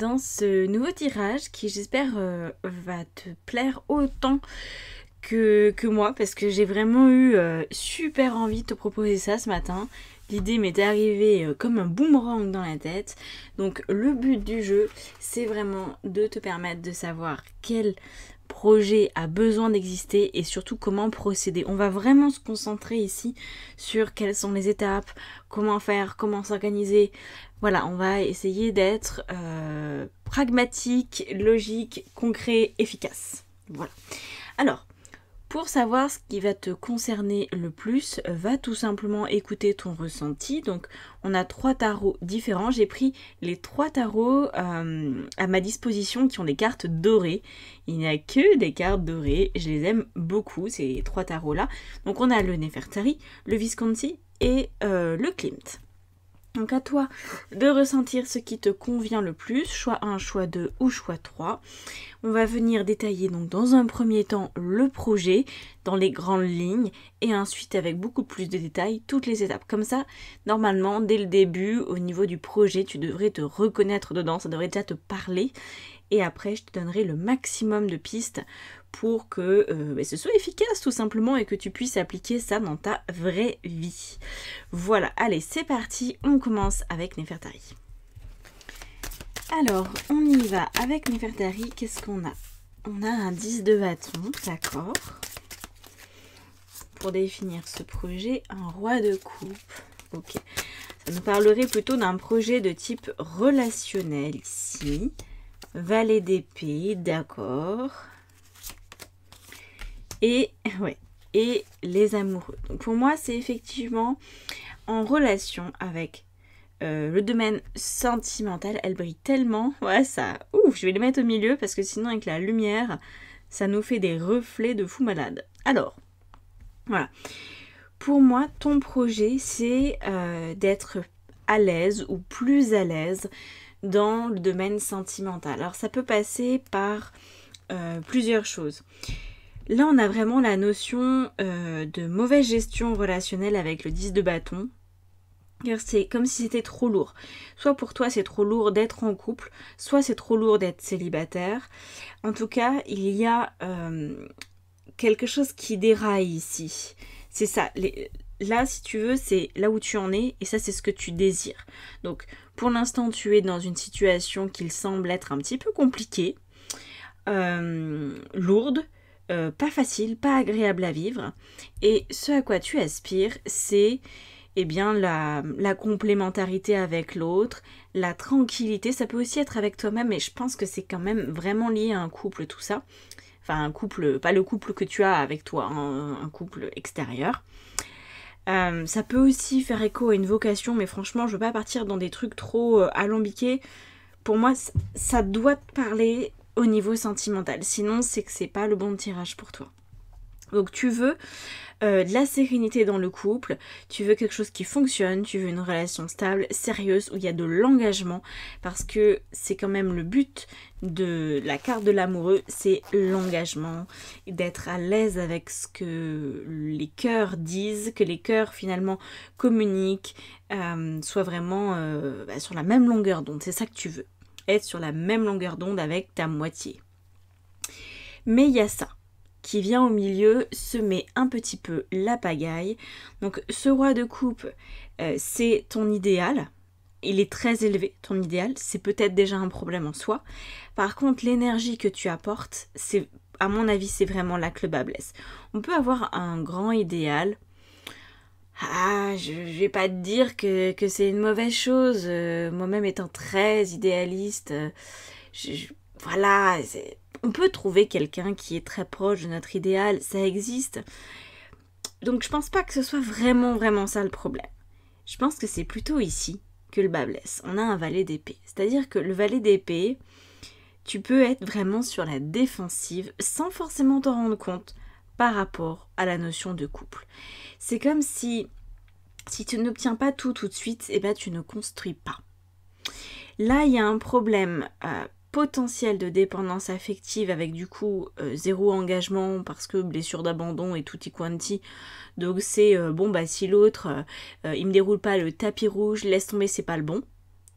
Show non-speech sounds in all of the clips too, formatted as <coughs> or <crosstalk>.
dans ce nouveau tirage qui j'espère euh, va te plaire autant que, moi parce que j'ai vraiment eu euh, super envie de te proposer ça ce matin. L'idée m'est arrivée euh, comme un boomerang dans la tête. Donc le but du jeu, c'est vraiment de te permettre de savoir quel projet a besoin d'exister et surtout comment procéder. On va vraiment se concentrer ici sur quelles sont les étapes, comment faire, comment s'organiser, voilà, on va essayer d'être euh, pragmatique, logique, concret, efficace. Voilà. Alors, pour savoir ce qui va te concerner le plus, va tout simplement écouter ton ressenti. Donc, on a trois tarots différents. J'ai pris les trois tarots euh, à ma disposition qui ont des cartes dorées. Il n'y a que des cartes dorées. Je les aime beaucoup, ces trois tarots-là. Donc, on a le Nefertari, le Visconti et euh, le Klimt. Donc à toi de ressentir ce qui te convient le plus, choix 1, choix 2 ou choix 3. On va venir détailler donc dans un premier temps le projet dans les grandes lignes et ensuite avec beaucoup plus de détails toutes les étapes. Comme ça, normalement, dès le début, au niveau du projet, tu devrais te reconnaître dedans, ça devrait déjà te parler et après je te donnerai le maximum de pistes pour que euh, bah, ce soit efficace tout simplement et que tu puisses appliquer ça dans ta vraie vie. Voilà, allez, c'est parti, on commence avec Nefertari. Alors, on y va avec Nefertari, qu'est-ce qu'on a On a un 10 de bâton, d'accord. Pour définir ce projet, un roi de coupe, ok. Ça nous parlerait plutôt d'un projet de type relationnel ici. Valet d'épée, d'accord et <laughs> ouais et les amoureux. Donc pour moi, c'est effectivement en relation avec euh, le domaine sentimental. Elle brille tellement, <laughs> ouais ça. ouf je vais le mettre au milieu parce que sinon avec la lumière, ça nous fait des reflets de fou malade. Alors, voilà. Pour moi, ton projet, c'est euh, d'être à l'aise ou plus à l'aise dans le domaine sentimental. Alors ça peut passer par euh, plusieurs choses. Là, on a vraiment la notion euh, de mauvaise gestion relationnelle avec le 10 de bâton. C'est comme si c'était trop lourd. Soit pour toi c'est trop lourd d'être en couple, soit c'est trop lourd d'être célibataire. En tout cas, il y a euh, quelque chose qui déraille ici. C'est ça. là, si tu veux, c'est là où tu en es et ça, c'est ce que tu désires. Donc, pour l'instant, tu es dans une situation qui semble être un petit peu compliquée, euh, lourde, euh, pas facile, pas agréable à vivre. Et ce à quoi tu aspires, c'est eh bien la, complémentarité avec l'autre, la tranquillité, ça peut aussi être avec toi-même, mais je pense que c'est quand même vraiment lié à un couple tout ça. Enfin un couple, pas le couple que tu as avec toi, hein, un couple extérieur. Euh, ça peut aussi faire écho à une vocation, mais franchement, je veux pas partir dans des trucs trop euh, alambiqués. Pour moi, ça doit te parler, niveau sentimental. Sinon, c'est que c'est pas le bon tirage pour toi. Donc tu veux euh, de la sérénité dans le couple, tu veux quelque chose qui fonctionne, tu veux une relation stable, sérieuse, où il y a de l'engagement, parce que c'est quand même le but de la carte de l'amoureux, c'est l'engagement, d'être à l'aise avec ce que les cœurs disent, que les cœurs finalement communiquent, euh, soit vraiment euh, bah, sur la même longueur d'onde, c'est ça que tu veux sur la même longueur d'onde avec ta moitié. Mais il y a ça qui vient au milieu, se met un petit peu la pagaille. Donc ce roi de coupe, euh, c'est ton idéal, il est très élevé, ton idéal, c'est peut-être déjà un problème en soi. Par contre, l'énergie que tu apportes, c'est à mon avis, c'est vraiment la que On peut avoir un grand idéal, ah, je, ne vais pas te dire que, c'est une mauvaise chose. Euh, moi-même étant très idéaliste, euh, voilà, on peut trouver quelqu'un qui est très proche de notre idéal, ça existe. Donc je pense pas que ce soit vraiment, vraiment ça le problème. Je pense que c'est plutôt ici que le bas blesse. On a un valet d'épée. C'est-à-dire que le valet d'épée, tu peux être vraiment sur la défensive sans forcément t'en rendre compte par rapport à la notion de couple. C'est comme si si tu n'obtiens pas tout tout de suite, eh ben, tu ne construis pas. Là, il y a un problème euh, potentiel de dépendance affective avec du coup euh, zéro engagement parce que blessure d'abandon et tout y quanti. Donc c'est euh, bon bah si l'autre il me déroule pas le tapis rouge, laisse tomber, c'est pas le bon.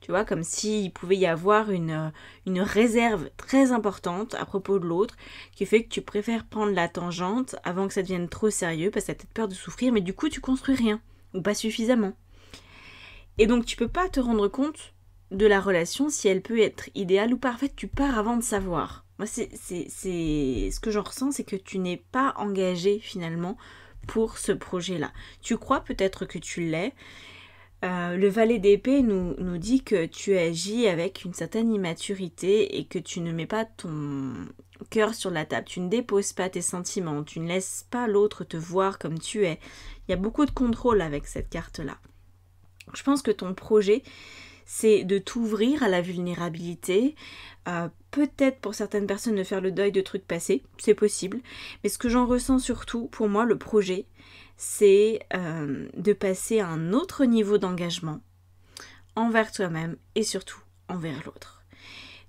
Tu vois, comme s'il pouvait y avoir euh, une, réserve très importante à propos de l'autre qui fait que tu préfères prendre la tangente avant que ça devienne trop sérieux parce que t'as peut peur de souffrir, mais du coup tu construis rien ou pas suffisamment. Et donc tu peux pas te rendre compte de la relation si elle peut être idéale ou parfaite, tu pars avant de savoir. Moi, c'est, c'est, c'est... ce que j'en ressens, c'est que tu n'es pas engagé finalement pour ce projet-là. Tu crois peut-être que tu l'es, euh, le valet d'épée nous, dit que tu agis avec une certaine immaturité et que tu ne mets pas ton cœur sur la table, tu ne déposes pas tes sentiments, tu ne laisses pas l'autre te voir comme tu es. Il y a beaucoup de contrôle avec cette carte-là. Je pense que ton projet, c'est de t'ouvrir à la vulnérabilité, euh, peut-être pour certaines personnes de faire le deuil de trucs passés, c'est possible, mais ce que j'en ressens surtout, pour moi, le projet, c'est euh, de passer à un autre niveau d'engagement envers toi-même et surtout envers l'autre.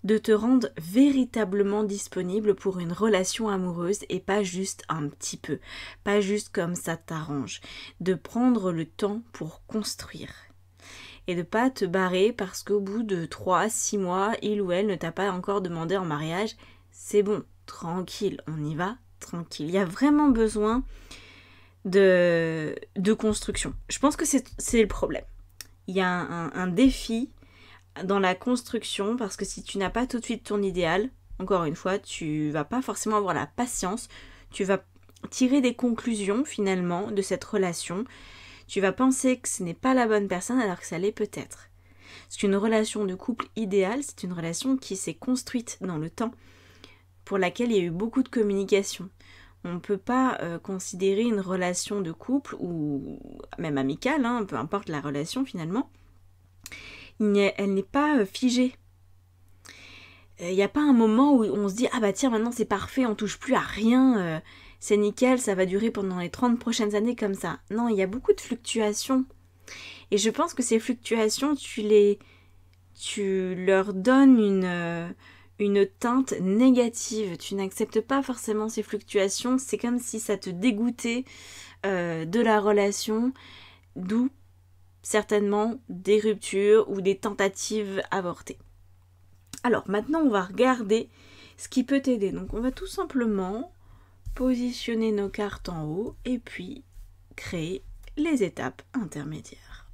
De te rendre véritablement disponible pour une relation amoureuse et pas juste un petit peu, pas juste comme ça t'arrange. De prendre le temps pour construire et de pas te barrer parce qu'au bout de 3, 6 mois, il ou elle ne t'a pas encore demandé en mariage. C'est bon, tranquille, on y va, tranquille. Il y a vraiment besoin de, construction. Je pense que c'est le problème. Il y a un, défi dans la construction parce que si tu n'as pas tout de suite ton idéal, encore une fois, tu vas pas forcément avoir la patience, tu vas tirer des conclusions finalement de cette relation, tu vas penser que ce n'est pas la bonne personne alors que ça l'est peut-être. Parce qu'une relation de couple idéale, c'est une relation qui s'est construite dans le temps, pour laquelle il y a eu beaucoup de communication, on ne peut pas euh, considérer une relation de couple ou même amicale, hein, peu importe la relation finalement, elle n'est pas euh, figée. Euh, il n'y a pas un moment où on se dit ah bah tiens maintenant c'est parfait, on touche plus à rien, c'est nickel, ça va durer pendant les 30 prochaines années comme ça. Non, il y a beaucoup de fluctuations. Et je pense que ces fluctuations, tu les tu leur donnes une une teinte négative. Tu n'acceptes pas forcément ces fluctuations. C'est comme si ça te dégoûtait euh, de la relation. D'où certainement des ruptures ou des tentatives avortées. Alors maintenant, on va regarder ce qui peut t'aider. Donc on va tout simplement positionner nos cartes en haut et puis créer les étapes intermédiaires.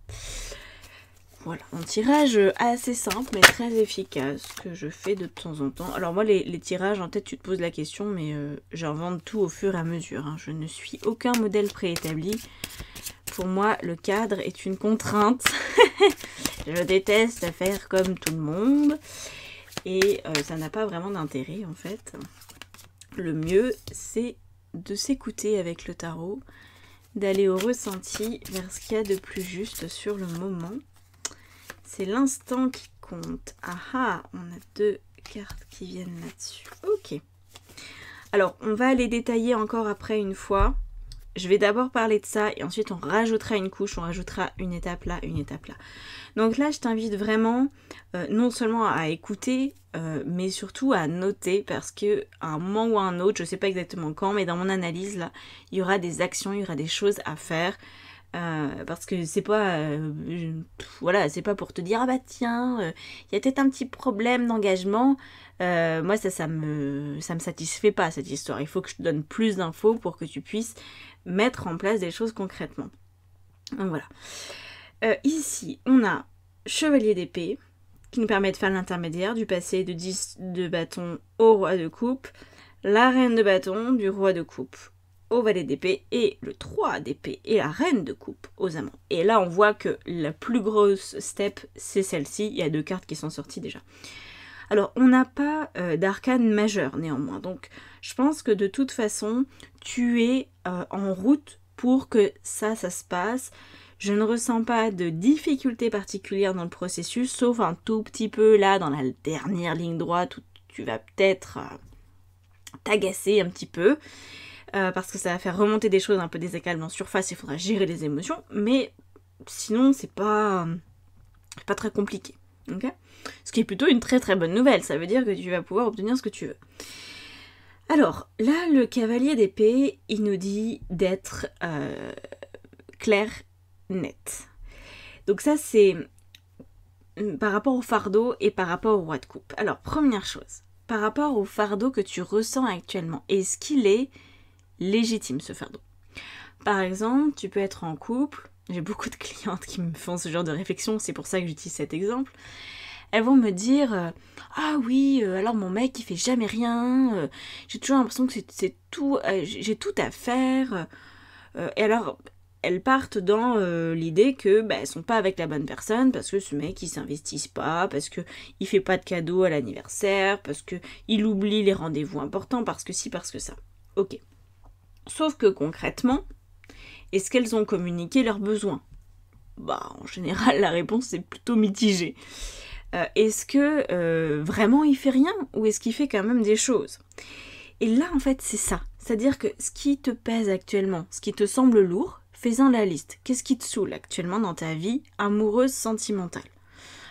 Voilà, un tirage euh, assez simple mais très efficace que je fais de temps en temps. Alors moi, les, tirages, en tête, tu te poses la question, mais j'en euh, j'invente tout au fur et à mesure. Hein. Je ne suis aucun modèle préétabli. Pour moi, le cadre est une contrainte. <laughs> je déteste faire comme tout le monde. Et euh, ça n'a pas vraiment d'intérêt, en fait. Le mieux, c'est de s'écouter avec le tarot, d'aller au ressenti vers ce qu'il y a de plus juste sur le moment c'est l'instant qui compte. Ah ah, on a deux cartes qui viennent là-dessus. Ok. Alors, on va les détailler encore après une fois. Je vais d'abord parler de ça et ensuite on rajoutera une couche, on rajoutera une étape là, une étape là. Donc là, je t'invite vraiment euh, non seulement à écouter, euh, mais surtout à noter parce que un moment ou à un autre, je ne sais pas exactement quand, mais dans mon analyse là, il y aura des actions, il y aura des choses à faire. Euh, parce que c'est pas euh, voilà c'est pas pour te dire ah bah tiens euh, il y a peut-être un petit problème d'engagement moi ça ça me ça me satisfait pas cette histoire il faut que je te donne plus d'infos pour que tu puisses mettre en place des choses concrètement donc voilà ici on a chevalier d'épée qui nous permet de faire l'intermédiaire du passé de 10 de bâton au roi de coupe la reine de bâton du roi de coupe au valet d'épée et le 3 d'épée et la reine de coupe aux amants. Et là, on voit que la plus grosse step, c'est celle-ci. Il y a deux cartes qui sont sorties déjà. Alors, on n'a pas euh, d'arcane majeur néanmoins. Donc, je pense que de toute façon, tu es euh, en route pour que ça, ça se passe. Je ne ressens pas de difficultés particulières dans le processus, sauf un tout petit peu là, dans la dernière ligne droite, où tu vas peut-être euh, t'agacer un petit peu. Euh, parce que ça va faire remonter des choses un peu désagréables en surface, il faudra gérer les émotions, mais sinon c'est pas, euh, pas très compliqué. ce qui est plutôt une très très bonne nouvelle, ça veut dire que tu vas pouvoir obtenir ce que tu veux. Alors, là, le cavalier d'épée, il nous dit d'être euh, clair, net. Donc ça, c'est mm, par rapport au fardeau et par rapport au roi de coupe. Alors, première chose, par rapport au fardeau que tu ressens actuellement, est-ce qu'il est légitime ce fardeau. Par exemple, tu peux être en couple, j'ai beaucoup de clientes qui me font ce genre de réflexion, c'est pour ça que j'utilise cet exemple. Elles vont me dire euh, Ah oui, euh, alors mon mec il fait jamais rien, euh, j'ai toujours l'impression que c'est tout, j'ai tout à faire. et alors elles partent dans l'idée que bah, elles sont pas avec la bonne personne parce que ce mec il s'investit pas, parce que il fait pas de cadeaux à l'anniversaire, parce que il oublie les rendez-vous importants, parce que si, parce que ça. Ok. Sauf que concrètement, est-ce qu'elles ont communiqué leurs besoins Bah, en général, la réponse est plutôt mitigée. Euh, est-ce que euh, vraiment il fait rien ou est-ce qu'il fait quand même des choses Et là, en fait, c'est ça. C'est-à-dire que ce qui te pèse actuellement, ce qui te semble lourd, fais-en la liste. Qu'est-ce qui te saoule actuellement dans ta vie amoureuse, sentimentale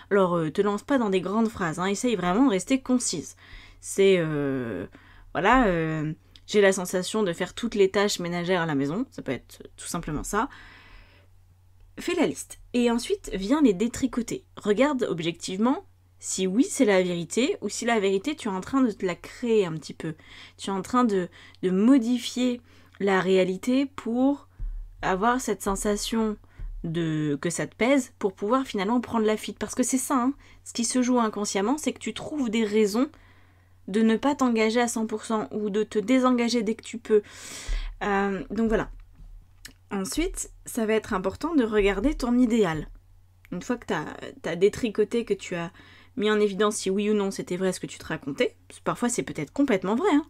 Alors, euh, te lance pas dans des grandes phrases, hein. essaye vraiment de rester concise. C'est. voilà j'ai la sensation de faire toutes les tâches ménagères à la maison, ça peut être tout simplement ça. Fais la liste et ensuite viens les détricoter. Regarde objectivement si oui c'est la vérité ou si la vérité tu es en train de te la créer un petit peu. Tu es en train de, modifier la réalité pour avoir cette sensation de que ça te pèse pour pouvoir finalement prendre la fuite. Parce que c'est ça, hein. ce qui se joue inconsciemment, c'est que tu trouves des raisons de ne pas t'engager à 100% ou de te désengager dès que tu peux. Euh, donc voilà. Ensuite, ça va être important de regarder ton idéal. Une fois que tu as, détricoté, que tu as mis en évidence si oui ou non c'était vrai ce que tu te racontais, parfois c'est peut-être complètement vrai. Hein.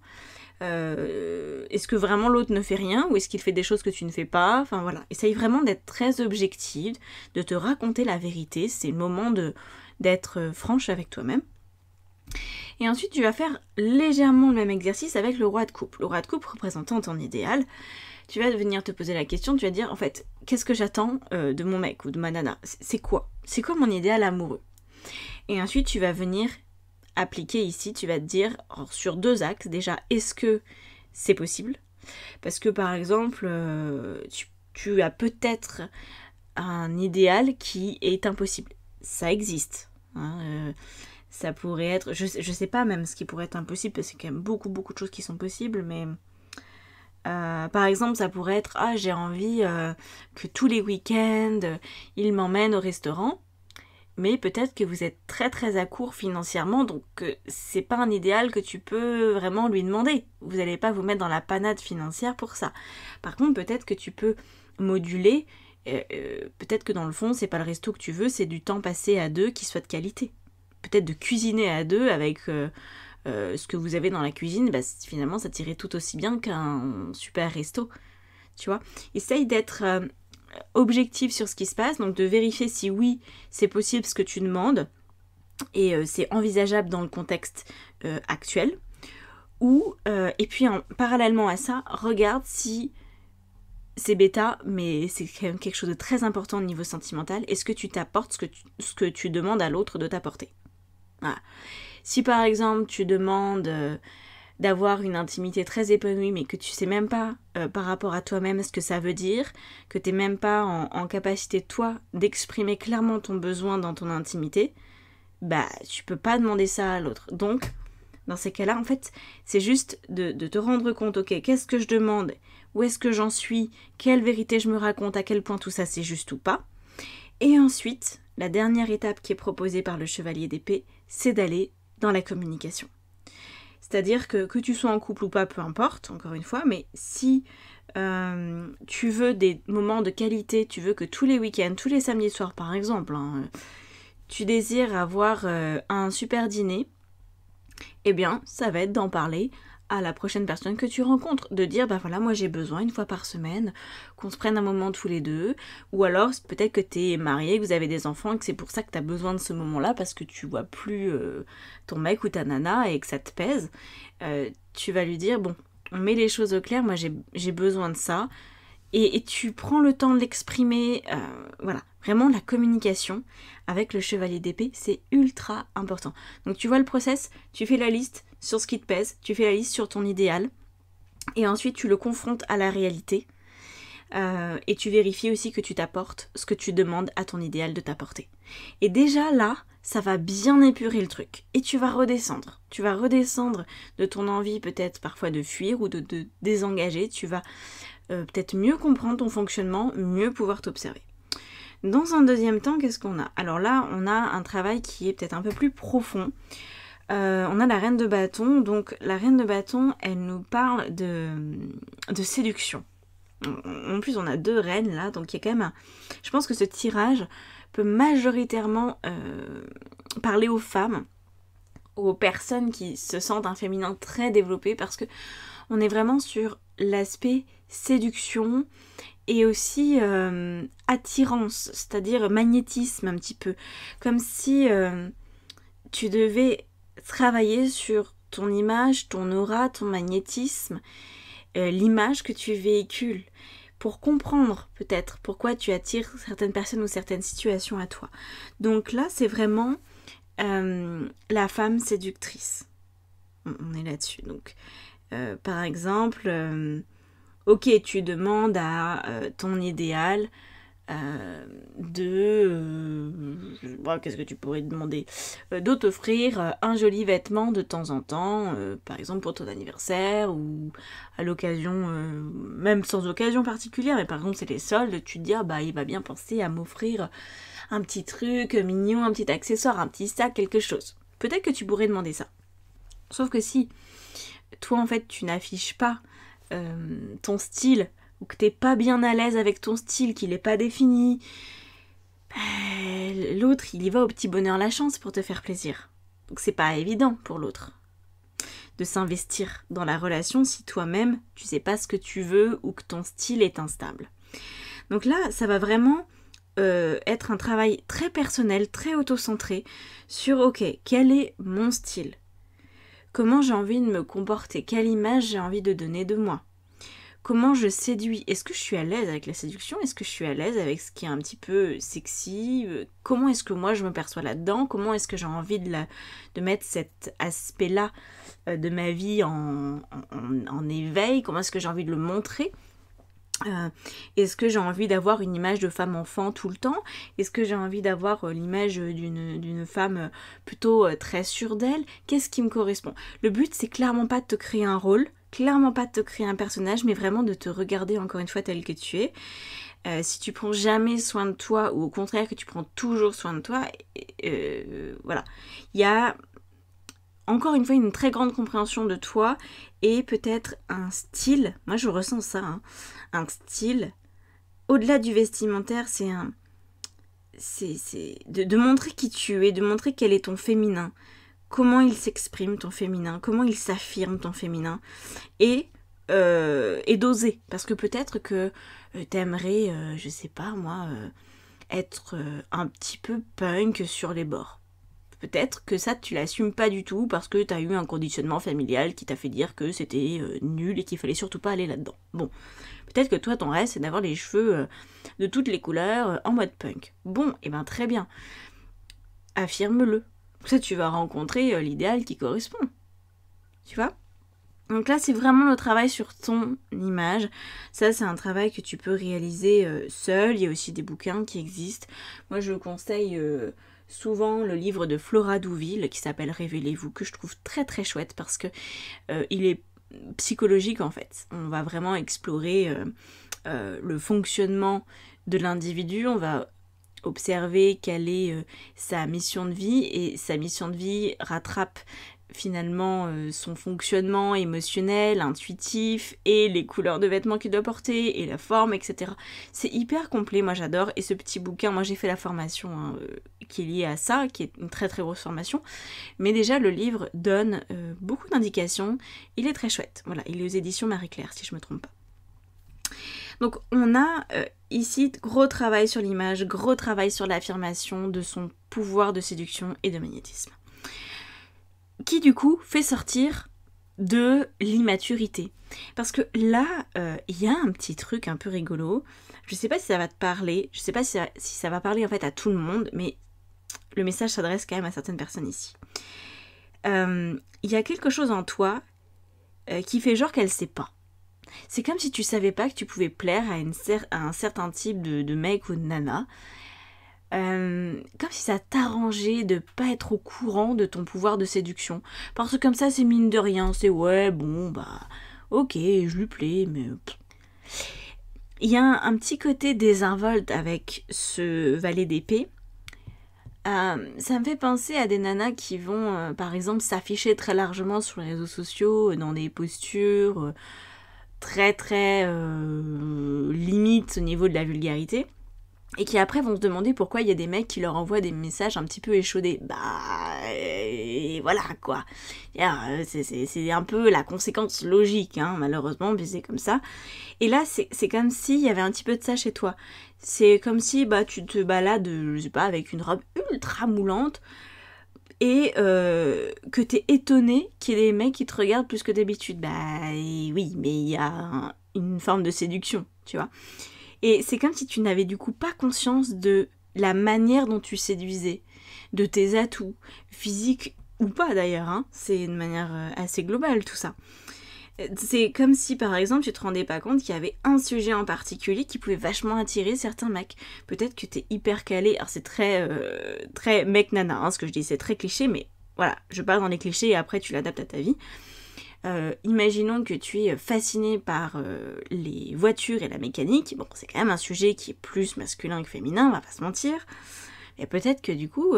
Euh, est-ce que vraiment l'autre ne fait rien ou est-ce qu'il fait des choses que tu ne fais pas Enfin voilà, essaye vraiment d'être très objective, de te raconter la vérité. C'est le moment de d'être euh, franche avec toi-même. Et ensuite, tu vas faire légèrement le même exercice avec le roi de coupe. Le roi de coupe représentant ton idéal. Tu vas venir te poser la question, tu vas dire en fait, qu'est-ce que j'attends euh, de mon mec ou de ma nana C'est quoi C'est quoi mon idéal amoureux Et ensuite, tu vas venir appliquer ici, tu vas te dire sur deux axes. Déjà, est-ce que c'est possible Parce que par exemple, euh, tu, as peut-être un idéal qui est impossible. Ça existe. Hein, euh, ça pourrait être, je, sais, sais pas même ce qui pourrait être impossible, parce qu'il y a quand même beaucoup, beaucoup de choses qui sont possibles, mais euh, par exemple, ça pourrait être, ah, j'ai envie euh, que tous les week-ends, euh, il m'emmène au restaurant, mais peut-être que vous êtes très, très à court financièrement, donc c'est pas un idéal que tu peux vraiment lui demander. Vous n'allez pas vous mettre dans la panade financière pour ça. Par contre, peut-être que tu peux moduler. peut-être que dans le fond, c'est pas le resto que tu veux, c'est du temps passé à deux qui soit de qualité peut-être de cuisiner à deux avec euh, euh, ce que vous avez dans la cuisine, bah, finalement ça tirait tout aussi bien qu'un super resto. Tu vois Essaye d'être euh, objectif sur ce qui se passe, donc de vérifier si oui, c'est possible ce que tu demandes et c'est envisageable dans le contexte actuel. Ou, et puis parallèlement à ça, regarde si c'est bêta, mais c'est quand même quelque chose de très important au niveau sentimental. Est-ce que tu t'apportes ce, que tu demandes à l'autre de t'apporter si par exemple tu demandes euh, d'avoir une intimité très épanouie mais que tu sais même pas euh, par rapport à toi-même ce que ça veut dire, que tu t'es même pas en, capacité toi d'exprimer clairement ton besoin dans ton intimité, bah tu peux pas demander ça à l'autre. Donc dans ces cas-là, en fait, c'est juste de, de, te rendre compte, ok, qu'est-ce que je demande, où est-ce que j'en suis, quelle vérité je me raconte, à quel point tout ça c'est juste ou pas. Et ensuite, la dernière étape qui est proposée par le chevalier d'épée, c'est d'aller dans la communication. C'est-à-dire que que tu sois en couple ou pas, peu importe, encore une fois, mais si euh, tu veux des moments de qualité, tu veux que tous les week-ends, tous les samedis soirs par exemple, hein, tu désires avoir euh, un super dîner, eh bien ça va être d'en parler à la prochaine personne que tu rencontres, de dire bah voilà moi j'ai besoin une fois par semaine qu'on se prenne un moment tous les deux, ou alors peut-être que t'es es marié, que vous avez des enfants, et que c'est pour ça que t'as besoin de ce moment-là parce que tu vois plus euh, ton mec ou ta nana et que ça te pèse, euh, tu vas lui dire bon on met les choses au clair, moi j'ai besoin de ça, et, tu prends le temps de l'exprimer, euh, voilà. Vraiment, la communication avec le chevalier d'épée, c'est ultra important. Donc tu vois le process, tu fais la liste, sur ce qui te pèse, tu fais la liste sur ton idéal, et ensuite tu le confrontes à la réalité, euh, et tu vérifies aussi que tu t'apportes ce que tu demandes à ton idéal de t'apporter. Et déjà là, ça va bien épurer le truc, et tu vas redescendre. Tu vas redescendre de ton envie peut-être parfois de fuir ou de, désengager, tu vas euh, peut-être mieux comprendre ton fonctionnement, mieux pouvoir t'observer. Dans un deuxième temps, qu'est-ce qu'on a Alors là, on a un travail qui est peut-être un peu plus profond. Euh, on a la reine de bâton. Donc la reine de bâton, elle nous parle de, séduction. En plus, on a deux reines là, donc il y a quand même Je pense que ce tirage peut majoritairement euh, parler aux femmes, aux personnes qui se sentent un féminin très développé, parce que on est vraiment sur l'aspect séduction et aussi euh, attirance, c'est-à-dire magnétisme un petit peu. Comme si tu devais travailler sur ton image, ton aura, ton magnétisme, euh, l'image que tu véhicules, pour comprendre peut-être pourquoi tu attires certaines personnes ou certaines situations à toi. Donc là, c'est vraiment euh, la femme séductrice. On est là-dessus. Donc, euh, par exemple, ok, tu demandes à ton idéal euh, de... Euh, qu'est-ce que tu pourrais demander euh, De t'offrir un joli vêtement de temps en temps, par exemple pour ton anniversaire ou à l'occasion, même sans occasion particulière, mais par exemple c'est les soldes, tu te dis ah bah il va bien penser à m'offrir un petit truc mignon, un petit accessoire, un petit sac, quelque chose. Peut-être que tu pourrais demander ça. Sauf que si toi en fait tu n'affiches pas ton style ou que t'es pas bien à l'aise avec ton style, qu'il n'est pas défini, ben, l'autre, il y va au petit bonheur la chance pour te faire plaisir. Donc c'est pas évident pour l'autre de s'investir dans la relation si toi-même tu sais pas ce que tu veux ou que ton style est instable. Donc là, ça va vraiment euh, être un travail très personnel, très auto-centré sur ok, quel est mon style Comment j'ai envie de me comporter Quelle image j'ai envie de donner de moi comment je séduis Est-ce que je suis à l'aise avec la séduction Est-ce que je suis à l'aise avec ce qui est un petit peu sexy euh, Comment est-ce que moi je me perçois là-dedans Comment est-ce que j'ai envie de, mettre cet aspect-là euh, de ma vie en, éveil Comment est-ce que j'ai envie de le montrer euh, Est-ce que j'ai envie d'avoir une image de femme-enfant tout le temps Est-ce que j'ai envie d'avoir l'image d'une femme plutôt très sûre d'elle Qu'est-ce qui me correspond Le but, c'est clairement pas de te créer un rôle, clairement pas de te créer un personnage, mais vraiment de te regarder encore une fois tel que tu es. Euh, si tu prends jamais soin de toi, ou au contraire que tu prends toujours soin de toi, euh, voilà. Il y a encore une fois une très grande compréhension de toi et peut-être un style, moi je ressens ça, hein. un style, au-delà du vestimentaire, c'est un... C'est de montrer qui tu es, de montrer quel est ton féminin comment il s'exprime ton féminin, comment il s'affirme ton féminin, et, euh, d'oser. Parce que peut-être que euh, t'aimerais, euh, je sais pas moi, être un petit peu punk sur les bords. Peut-être que ça tu l'assumes pas du tout parce que t'as eu un conditionnement familial qui t'a fait dire que c'était nul et qu'il fallait surtout pas aller là-dedans. Bon, peut-être que toi ton rêve c'est d'avoir les cheveux de toutes les couleurs en mode punk. Bon, et eh ben très bien, affirme-le, ça, tu vas rencontrer euh, l'idéal qui correspond. Tu vois donc là, c'est vraiment le travail sur ton image. Ça, c'est un travail que tu peux réaliser euh, seul. Il y a aussi des bouquins qui existent. Moi, je conseille euh, souvent le livre de Flora Douville qui s'appelle Révélez-vous, que je trouve très très chouette parce qu'il est psychologique en fait. On va vraiment explorer le fonctionnement de l'individu, on va observer quelle est euh, sa mission de vie et sa mission de vie rattrape finalement euh, son fonctionnement émotionnel, intuitif et les couleurs de vêtements qu'il doit porter et la forme, etc. C'est hyper complet, moi j'adore et ce petit bouquin, moi j'ai fait la formation hein, euh, qui est liée à ça, qui est une très très grosse formation, mais déjà le livre donne beaucoup d'indications, il est très chouette, voilà, il est aux éditions Marie-Claire si je me trompe pas. Donc on a euh, ici gros travail sur l'image, gros travail sur l'affirmation de son pouvoir de séduction et de magnétisme. Qui du coup fait sortir de l'immaturité. Parce que là, euh, il y a un petit truc un peu rigolo. Je sais pas si ça va te parler, je sais pas si ça, va parler en fait à tout le monde, mais le message s'adresse quand même à certaines personnes ici. Euh, il y a quelque chose en toi qui fait genre qu'elle sait pas. C'est comme si tu savais pas que tu pouvais plaire à, une à un certain type de, de, mec ou de nana. Euh, comme si ça t'arrangeait de pas être au courant de ton pouvoir de séduction. Parce que comme ça, c'est mine de rien. C'est ouais, bon, bah, ok, je lui plais, mais. Il y a un, petit côté désinvolte avec ce valet d'épée. Euh, ça me fait penser à des nanas qui vont, euh, par exemple, s'afficher très largement sur les réseaux sociaux, dans des postures très très euh, limite au niveau de la vulgarité et qui après vont se demander pourquoi il y a des mecs qui leur envoient des messages un petit peu échaudés. Bah euh, voilà quoi. Euh, c'est un peu la conséquence logique, hein, malheureusement, mais c'est comme ça. Et là, c'est comme s'il y avait un petit peu de ça chez toi. C'est comme si bah, tu te balades, je sais pas, avec une robe ultra moulante, et euh, que t'es étonné qu'il y ait des mecs qui te regardent plus que d'habitude. Bah eh oui, mais il y a une forme de séduction, tu vois. Et c'est comme si tu n'avais du coup pas conscience de la manière dont tu séduisais, de tes atouts, physiques ou pas d'ailleurs, hein. c'est une manière euh, assez globale tout ça. C'est comme si par exemple tu te rendais pas compte qu'il y avait un sujet en particulier qui pouvait vachement attirer certains mecs. Peut-être que es hyper calé. Alors c'est très, euh, très mec nana, hein, ce que je dis, c'est très cliché, mais voilà, je pars dans les clichés et après tu l'adaptes à ta vie. Euh, imaginons que tu es fasciné par euh, les voitures et la mécanique. Bon, c'est quand même un sujet qui est plus masculin que féminin, on va pas se mentir. Et peut-être que du coup,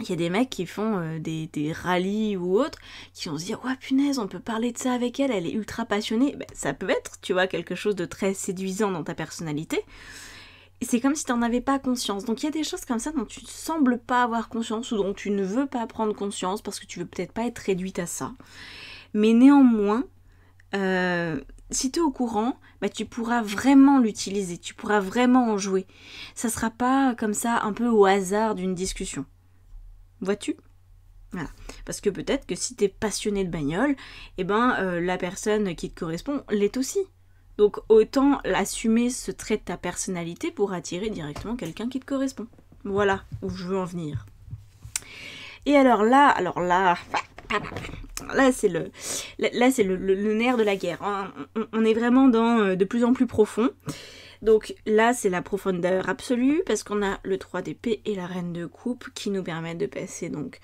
il y a des mecs qui font euh, des, des rallyes ou autres, qui vont se dire, ouais punaise, on peut parler de ça avec elle, elle est ultra passionnée. Ben, ça peut être, tu vois, quelque chose de très séduisant dans ta personnalité. C'est comme si tu n'en avais pas conscience. Donc il y a des choses comme ça dont tu ne sembles pas avoir conscience ou dont tu ne veux pas prendre conscience parce que tu veux peut-être pas être réduite à ça. Mais néanmoins, euh, si tu es au courant, bah, tu pourras vraiment l'utiliser, tu pourras vraiment en jouer. Ça sera pas comme ça un peu au hasard d'une discussion. Vois-tu Parce que peut-être que si t'es passionné de bagnole, eh ben euh, la personne qui te correspond l'est aussi. Donc autant assumer ce trait de ta personnalité pour attirer directement quelqu'un qui te correspond. Voilà où je veux en venir. Et alors là, alors là, là c'est le, là, c'est le, nerf de la guerre. Hein. On, on est vraiment dans euh, de plus en plus profond. Donc là, c'est la profondeur absolue parce qu'on a le 3 d'épée et la reine de coupe qui nous permettent de passer donc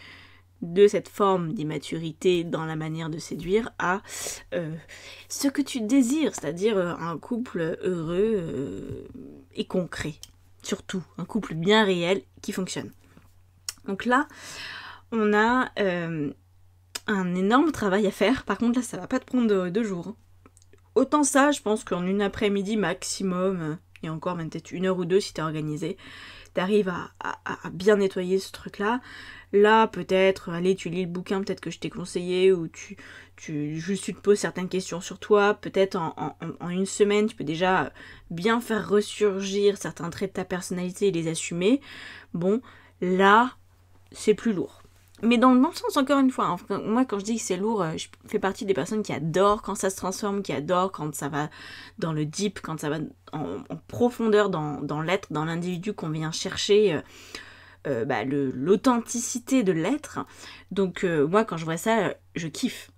de cette forme d'immaturité dans la manière de séduire à euh, ce que tu désires, c'est-à-dire euh, un couple heureux euh, et concret. Surtout, un couple bien réel qui fonctionne. Donc là, on a un énorme travail à faire. Par contre, là, ça va pas te prendre deux jours. Hein. Autant ça, je pense qu'en une après-midi maximum, et encore même peut-être une heure ou deux si t'es organisé, t'arrives à, bien nettoyer ce truc-là. Là, Là peut être allez, tu lis le bouquin peut-être que je t'ai conseillé, ou tu, juste tu te poses certaines questions sur toi. Peut-être en, en, une semaine, tu peux déjà bien faire ressurgir certains traits de ta personnalité et les assumer. Bon, là, c'est plus lourd mais dans le bon sens, encore une fois. Hein. moi, quand je dis que c'est lourd, euh, je fais partie des personnes qui adorent quand ça se transforme, qui adorent quand ça va dans le deep, quand ça va en, profondeur dans, l'être, dans l'individu qu'on vient chercher. Euh, euh, bah, l'authenticité de l'être. Donc moi quand je vois ça, je kiffe.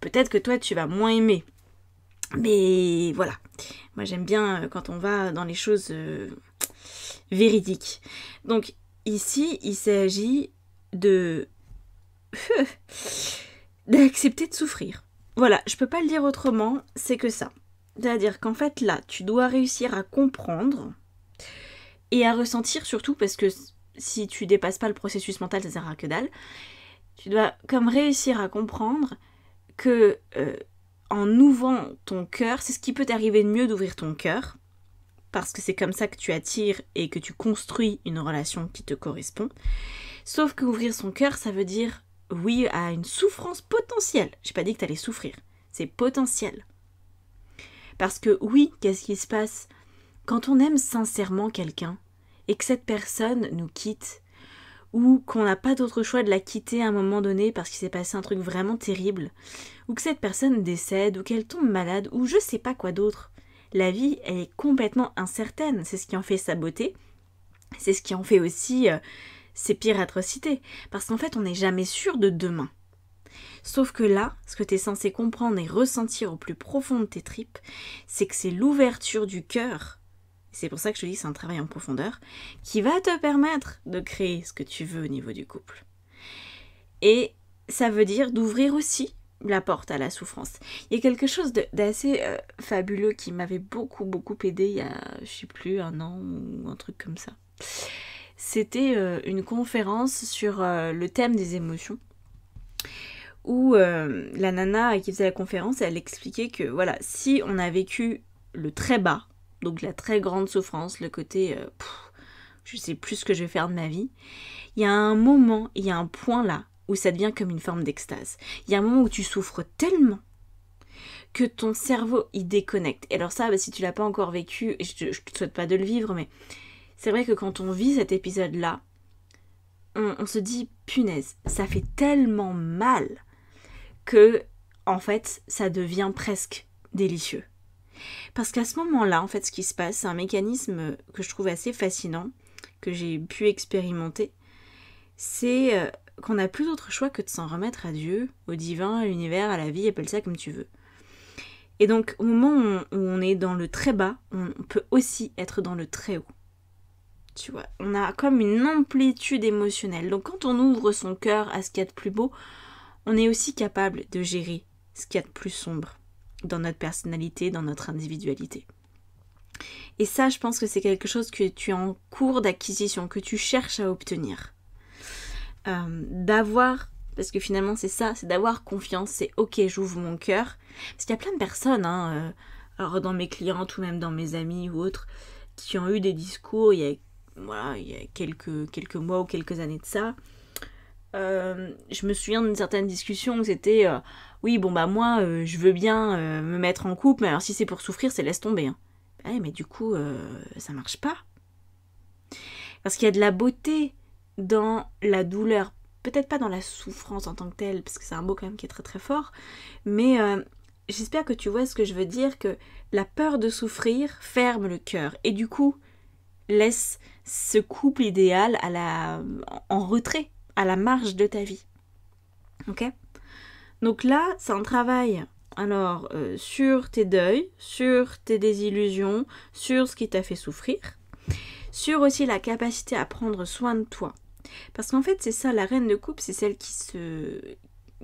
Peut-être que toi tu vas moins aimer. Mais voilà. Moi j'aime bien quand on va dans les choses véridiques. Donc ici, il s'agit de <laughs> d'accepter de souffrir. Voilà, je peux pas le dire autrement, c'est que ça. C'est-à-dire qu'en fait là, tu dois réussir à comprendre et à ressentir surtout parce que si tu dépasses pas le processus mental, ça sert à que dalle. Tu dois comme réussir à comprendre que euh, en ouvrant ton cœur, c'est ce qui peut t'arriver de mieux d'ouvrir ton cœur parce que c'est comme ça que tu attires et que tu construis une relation qui te correspond. Sauf qu'ouvrir son cœur, ça veut dire oui à une souffrance potentielle. J'ai pas dit que tu allais souffrir, c'est potentiel. Parce que oui, qu'est-ce qui se passe quand on aime sincèrement quelqu'un et que cette personne nous quitte ou qu'on n'a pas d'autre choix de la quitter à un moment donné parce qu'il s'est passé un truc vraiment terrible ou que cette personne décède ou qu'elle tombe malade ou je sais pas quoi d'autre. La vie, elle est complètement incertaine, c'est ce qui en fait sa beauté. C'est ce qui en fait aussi euh, c'est pire atrocité, parce qu'en fait on n'est jamais sûr de demain. Sauf que là, ce que tu es censé comprendre et ressentir au plus profond de tes tripes, c'est que c'est l'ouverture du cœur, c'est pour ça que je te dis c'est un travail en profondeur, qui va te permettre de créer ce que tu veux au niveau du couple. Et ça veut dire d'ouvrir aussi la porte à la souffrance. Il y a quelque chose d'assez euh, fabuleux qui m'avait beaucoup beaucoup aidé il y a, je sais plus, un an ou un truc comme ça c'était euh, une conférence sur euh, le thème des émotions où euh, la nana qui faisait la conférence, elle expliquait que voilà, si on a vécu le très bas, donc la très grande souffrance, le côté je sais plus ce que je vais faire de ma vie, il y a un moment, il y a un point là où ça devient comme une forme d'extase. Il y a un moment où tu souffres tellement que ton cerveau y déconnecte. Et alors ça, bah, si tu l'as pas encore vécu, je, je te souhaite pas de le vivre, mais c'est vrai que quand on vit cet épisode-là, on, se dit punaise, ça fait tellement mal que en fait ça devient presque délicieux. Parce qu'à ce moment-là, en fait, ce qui se passe, c'est un mécanisme que je trouve assez fascinant, que j'ai pu expérimenter, c'est euh, qu'on n'a plus d'autre choix que de s'en remettre à Dieu, au divin, à l'univers, à la vie, appelle ça comme tu veux. Et donc, au moment où on est dans le très bas, on peut aussi être dans le très haut tu vois. On a comme une amplitude émotionnelle. Donc quand on ouvre son cœur à ce qu'il y a de plus beau, on est aussi capable de gérer ce qu'il y a de plus sombre dans notre personnalité, dans notre individualité. Et ça, je pense que c'est quelque chose que tu es en cours d'acquisition, que tu cherches à obtenir. Euh, d'avoir, parce que finalement c'est ça, c'est d'avoir confiance, c'est ok, j'ouvre mon cœur. Parce qu'il y a plein de personnes, hein, euh, dans mes clientes ou même dans mes amis ou autres, qui ont eu des discours il y a voilà, il y a quelques, quelques mois ou quelques années de ça, euh, je me souviens d'une certaine discussion où c'était euh, oui bon bah moi euh, je veux bien me mettre en couple mais alors si c'est pour souffrir c'est laisse tomber hein. eh, mais du coup ça marche pas parce qu'il y a de la beauté dans la douleur peut-être pas dans la souffrance en tant que telle parce que c'est un mot quand même qui est très très fort mais j'espère que tu vois ce que je veux dire que la peur de souffrir ferme le cœur et du coup laisse ce couple idéal à la, en retrait, à la marge de ta vie. Ok Donc là, c'est un travail. Alors, euh, sur tes deuils, sur tes désillusions, sur ce qui t'a fait souffrir, sur aussi la capacité à prendre soin de toi. Parce qu'en fait, c'est ça, la reine de coupe, c'est celle qui se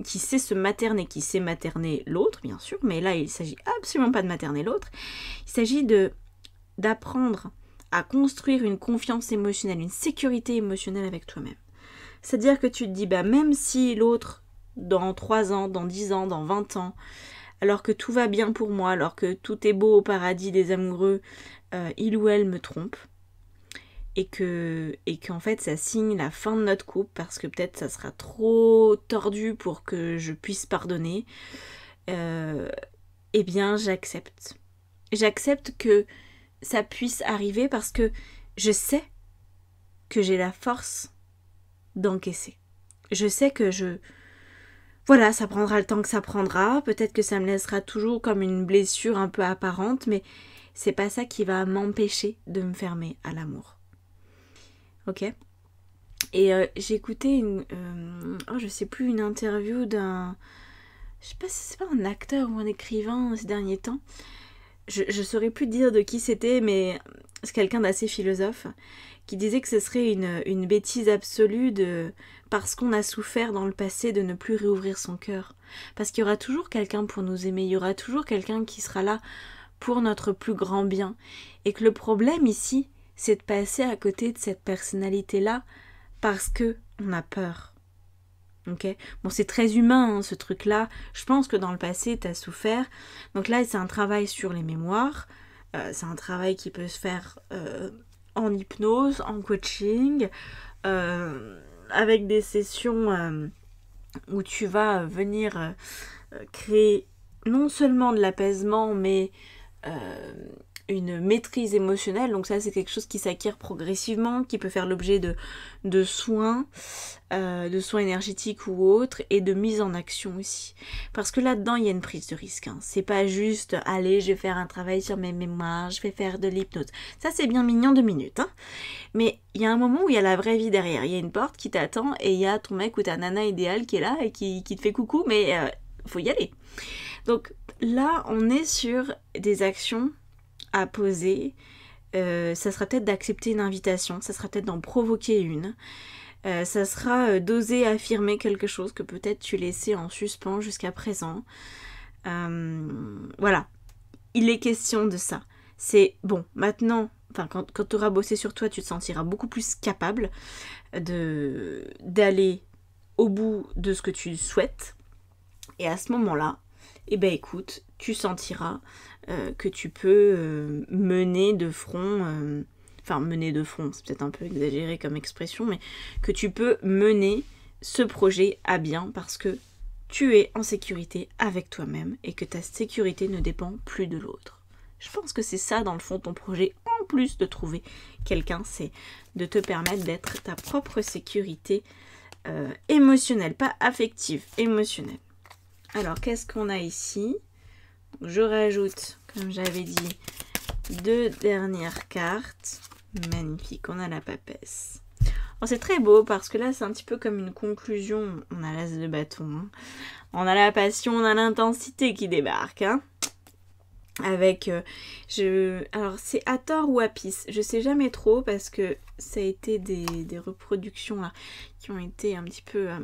qui sait se materner, qui sait materner l'autre, bien sûr, mais là, il s'agit absolument pas de materner l'autre. Il s'agit de d'apprendre à construire une confiance émotionnelle, une sécurité émotionnelle avec toi-même. C'est-à-dire que tu te dis, bah, même si l'autre, dans 3 ans, dans 10 ans, dans 20 ans, alors que tout va bien pour moi, alors que tout est beau au paradis des amoureux, euh, il ou elle me trompe. Et que et qu'en fait ça signe la fin de notre couple parce que peut-être ça sera trop tordu pour que je puisse pardonner. Euh, eh bien j'accepte. J'accepte que ça puisse arriver parce que je sais que j'ai la force d'encaisser. Je sais que je... Voilà, ça prendra le temps que ça prendra, peut-être que ça me laissera toujours comme une blessure un peu apparente, mais c'est pas ça qui va m'empêcher de me fermer à l'amour. Ok Et euh, j'ai écouté une... Euh, oh, je sais plus, une interview d'un... Je sais pas si c'est pas un acteur ou un écrivain ces derniers temps, je, saurais plus dire de qui c'était, mais c'est quelqu'un d'assez philosophe qui disait que ce serait une, bêtise absolue de parce qu'on a souffert dans le passé de ne plus réouvrir son cœur. Parce qu'il y aura toujours quelqu'un pour nous aimer, il y aura toujours quelqu'un qui sera là pour notre plus grand bien. Et que le problème ici, c'est de passer à côté de cette personnalité-là parce qu'on a peur. Ok Bon, c'est très humain hein, ce truc-là. Je pense que dans le passé, tu as souffert. Donc là, c'est un travail sur les mémoires. Euh, c'est un travail qui peut se faire euh, en hypnose, en coaching, euh, avec des sessions où tu vas venir créer non seulement de l'apaisement, mais une maîtrise émotionnelle. Donc ça, c'est quelque chose qui s'acquiert progressivement, qui peut faire l'objet de, soins, euh, de soins énergétiques ou autres, et de mise en action aussi. Parce que là-dedans, il y a une prise de risque. Hein. C'est pas juste, allez, je vais faire un travail sur mes mémoires, je vais faire de l'hypnose. Ça, c'est bien mignon de minutes. Hein. Mais il y a un moment où il y a la vraie vie derrière. Il y a une porte qui t'attend et il y a ton mec ou ta nana idéale qui est là et qui, te fait coucou, mais euh, faut y aller. Donc là, on est sur des actions à poser, euh, ça sera peut-être d'accepter une invitation, ça sera peut-être d'en provoquer une, euh, ça sera euh, d'oser affirmer quelque chose que peut-être tu laissais en suspens jusqu'à présent. voilà, il est question de ça. C'est bon, maintenant, quand, quand tu auras bossé sur toi, tu te sentiras beaucoup plus capable d'aller au bout de ce que tu souhaites. Et à ce moment-là, eh ben écoute, tu sentiras euh, que tu peux euh, mener de front, euh, enfin mener de front, c'est peut-être un peu exagéré comme expression, mais que tu peux mener ce projet à bien parce que tu es en sécurité avec toi-même et que ta sécurité ne dépend plus de l'autre. Je pense que c'est ça dans le fond ton projet, en plus de trouver quelqu'un, c'est de te permettre d'être ta propre sécurité émotionnelle, pas affective, émotionnelle. Alors qu'est-ce qu'on a ici je rajoute, comme j'avais dit, deux dernières cartes. Magnifique, on a la papesse. Oh, c'est très beau parce que là c'est un petit peu comme une conclusion. On a l'as de bâton, hein. on a la passion, on a l'intensité qui débarque. Hein. avec euh, je alors c'est à tort ou à pisse je sais jamais trop parce que ça a été des, reproductions qui ont été un petit peu euh,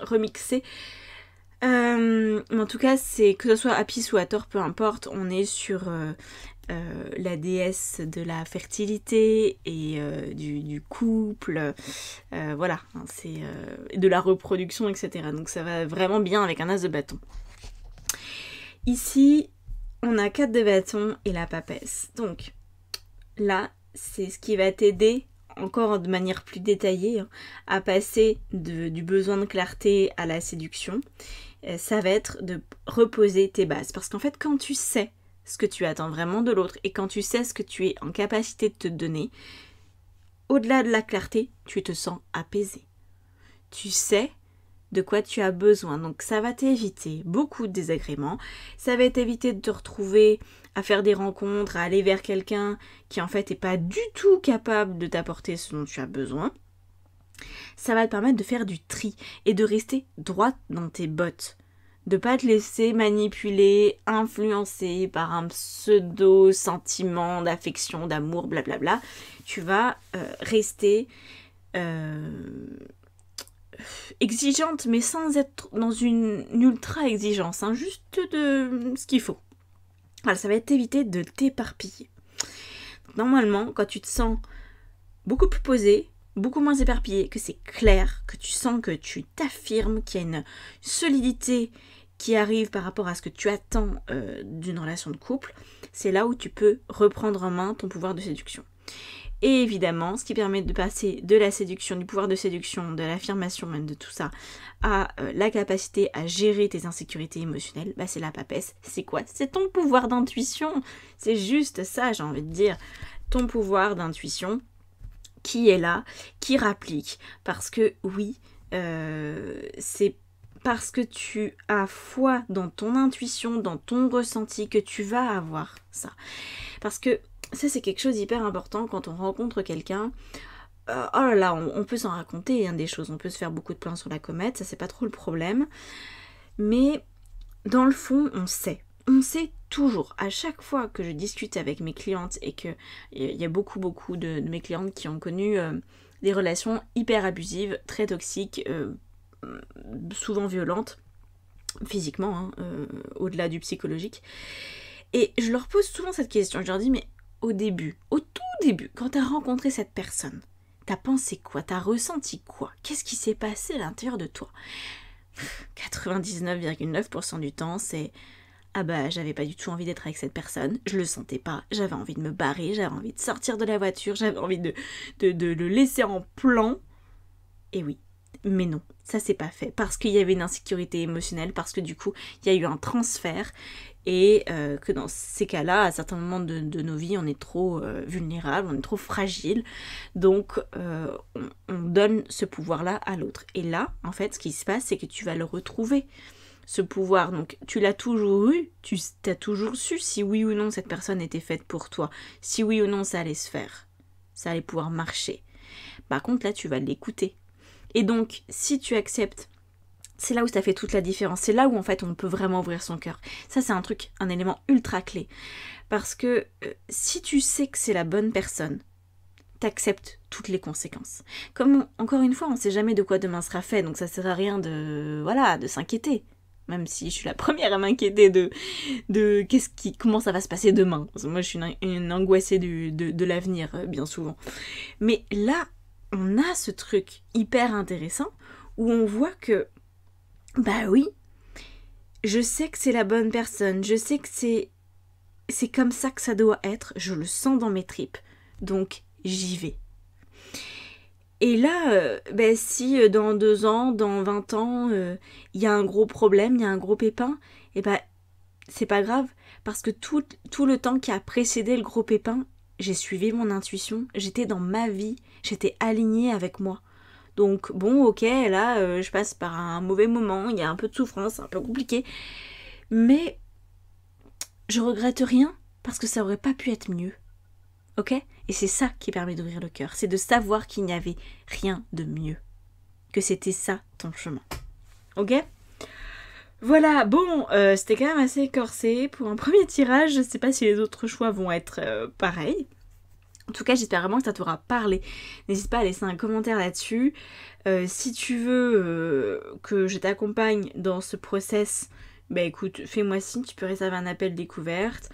remixées euh, en tout cas, c'est que ce soit à ou à tort, peu importe, on est sur euh, euh, la déesse de la fertilité et du, couple, voilà, hein, c'est de la reproduction, etc. Donc ça va vraiment bien avec un as de bâton. Ici, on a 4 de bâton et la papesse. Donc là, c'est ce qui va t'aider encore de manière plus détaillée hein, à passer du besoin de clarté à la séduction euh, ça va être de reposer tes bases. Parce qu'en fait, quand tu sais ce que tu attends vraiment de l'autre et quand tu sais ce que tu es en capacité de te donner, au-delà de la clarté, tu te sens apaisé. Tu sais de quoi tu as besoin. Donc ça va t'éviter beaucoup de désagréments, ça va t'éviter de te retrouver à faire des rencontres, à aller vers quelqu'un qui en fait n'est pas du tout capable de t'apporter ce dont tu as besoin. Ça va te permettre de faire du tri et de rester droite dans tes bottes. De ne pas te laisser manipuler, influencer par un pseudo sentiment d'affection, d'amour, blablabla. Tu vas euh, rester euh, exigeante, mais sans être dans une, ultra exigence, hein, juste de ce qu'il faut. Alors ça va t'éviter de t'éparpiller. Normalement, quand tu te sens beaucoup plus posée, beaucoup moins éparpillé, que c'est clair, que tu sens que tu t'affirmes, qu'il y a une solidité qui arrive par rapport à ce que tu attends euh, d'une relation de couple, c'est là où tu peux reprendre en main ton pouvoir de séduction. Et évidemment, ce qui permet de passer de la séduction, du pouvoir de séduction, de l'affirmation même de tout ça, à euh, la capacité à gérer tes insécurités émotionnelles, bah c'est la papesse. C'est quoi C'est ton pouvoir d'intuition. C'est juste ça, j'ai envie de dire. Ton pouvoir d'intuition qui est là, qui rapplique. Parce que oui, euh, c'est parce que tu as foi dans ton intuition, dans ton ressenti que tu vas avoir ça. Parce que ça c'est quelque chose d'hyper important quand on rencontre quelqu'un. Euh, oh là là, on, peut s'en raconter hein, des choses, on peut se faire beaucoup de plans sur la comète, ça c'est pas trop le problème. Mais dans le fond, on sait. On sait toujours, à chaque fois que je discute avec mes clientes et que il y a beaucoup beaucoup de, mes clientes qui ont connu euh, des relations hyper abusives, très toxiques, euh, mm, souvent violentes, physiquement, hein, euh, au-delà du psychologique. Et je leur pose souvent cette question, je leur dis mais au début, au tout début, quand t'as rencontré cette personne, t'as pensé quoi, t'as ressenti quoi, qu'est-ce qui s'est passé à l'intérieur de toi 99,9% du temps, c'est ah bah j'avais pas du tout envie d'être avec cette personne, je le sentais pas, j'avais envie de me barrer, j'avais envie de sortir de la voiture, j'avais envie de, de, le laisser en plan. Et oui, mais non, ça c'est pas fait parce qu'il y avait une insécurité émotionnelle, parce que du coup il y a eu un transfert et euh, que dans ces cas-là, à certains moments de, de, nos vies, on est trop euh, vulnérable, on est trop fragile, donc euh, on, on donne ce pouvoir-là à l'autre. Et là, en fait, ce qui se passe, c'est que tu vas le retrouver ce pouvoir. Donc tu l'as toujours eu, tu as toujours su si oui ou non cette personne était faite pour toi, si oui ou non ça allait se faire, ça allait pouvoir marcher. Par contre là tu vas l'écouter. Et donc si tu acceptes c'est là où ça fait toute la différence. C'est là où en fait on peut vraiment ouvrir son cœur. Ça c'est un truc, un élément ultra clé. Parce que euh, si tu sais que c'est la bonne personne, t'acceptes toutes les conséquences. Comme encore une fois, on ne sait jamais de quoi demain sera fait, donc ça sert à rien de voilà, de s'inquiéter même si je suis la <laughs> première à m'inquiéter de, de qu'est-ce qui, comment ça va se passer demain. moi, je suis une, angoissée de, de l'avenir, euh, bien souvent. Mais là, on a ce truc hyper intéressant où on voit que, bah oui, je sais que c'est la bonne personne, je sais que c'est, c'est comme ça que ça doit être, je le sens dans mes tripes. Donc, j'y vais. Et là, euh, ben, si euh, dans deux ans, dans vingt ans, il euh, y a un gros problème, il y a un gros pépin, et eh ben c'est pas grave, parce que tout, tout le temps qui a précédé le gros pépin, j'ai suivi mon intuition, j'étais dans ma vie, j'étais alignée avec moi. Donc bon, ok, là, je passe par un mauvais moment, il y a un peu de souffrance, un peu compliqué, mais je regrette rien parce que ça aurait pas pu être mieux. Et c'est ça qui permet d'ouvrir le cœur, c'est de savoir qu'il n'y avait rien de mieux, que c'était ça ton chemin. Ok voilà, bon, euh, c'était quand même assez corsé pour un premier tirage. Je ne sais pas si les autres choix vont être euh, pareils. En tout cas, j'espère vraiment que ça t'aura parlé. N'hésite pas à laisser un commentaire là-dessus. Euh, si tu veux que je t'accompagne dans ce process, bah écoute, fais-moi signe, tu peux réserver un appel découverte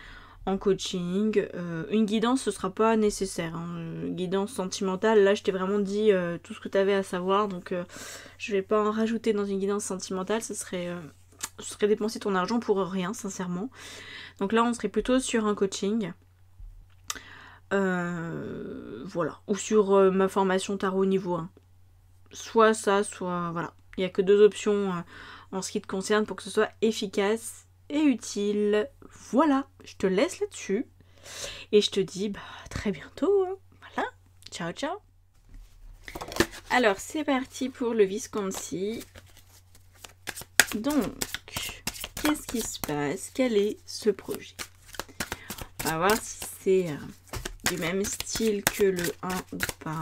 coaching. Euh, une guidance, ce sera pas nécessaire. Hein. Euh, guidance sentimentale, là, je t'ai vraiment dit euh, tout ce que tu avais à savoir, donc je vais pas en rajouter dans une guidance sentimentale, ce serait, ce serait dépenser ton argent pour rien, sincèrement. Donc là, on serait plutôt sur un coaching. voilà. Ou sur ma formation tarot niveau 1. Soit ça, soit. Voilà. Il n'y a que deux options en ce qui te concerne pour que ce soit efficace et utile. Voilà, je te laisse là-dessus. Et je te dis bah, très bientôt. Hein. Voilà. Ciao, ciao. Alors, c'est parti pour le Visconti. Donc, qu'est-ce qui se passe Quel est ce projet On va voir si c'est euh, du même style que le 1 ou pas.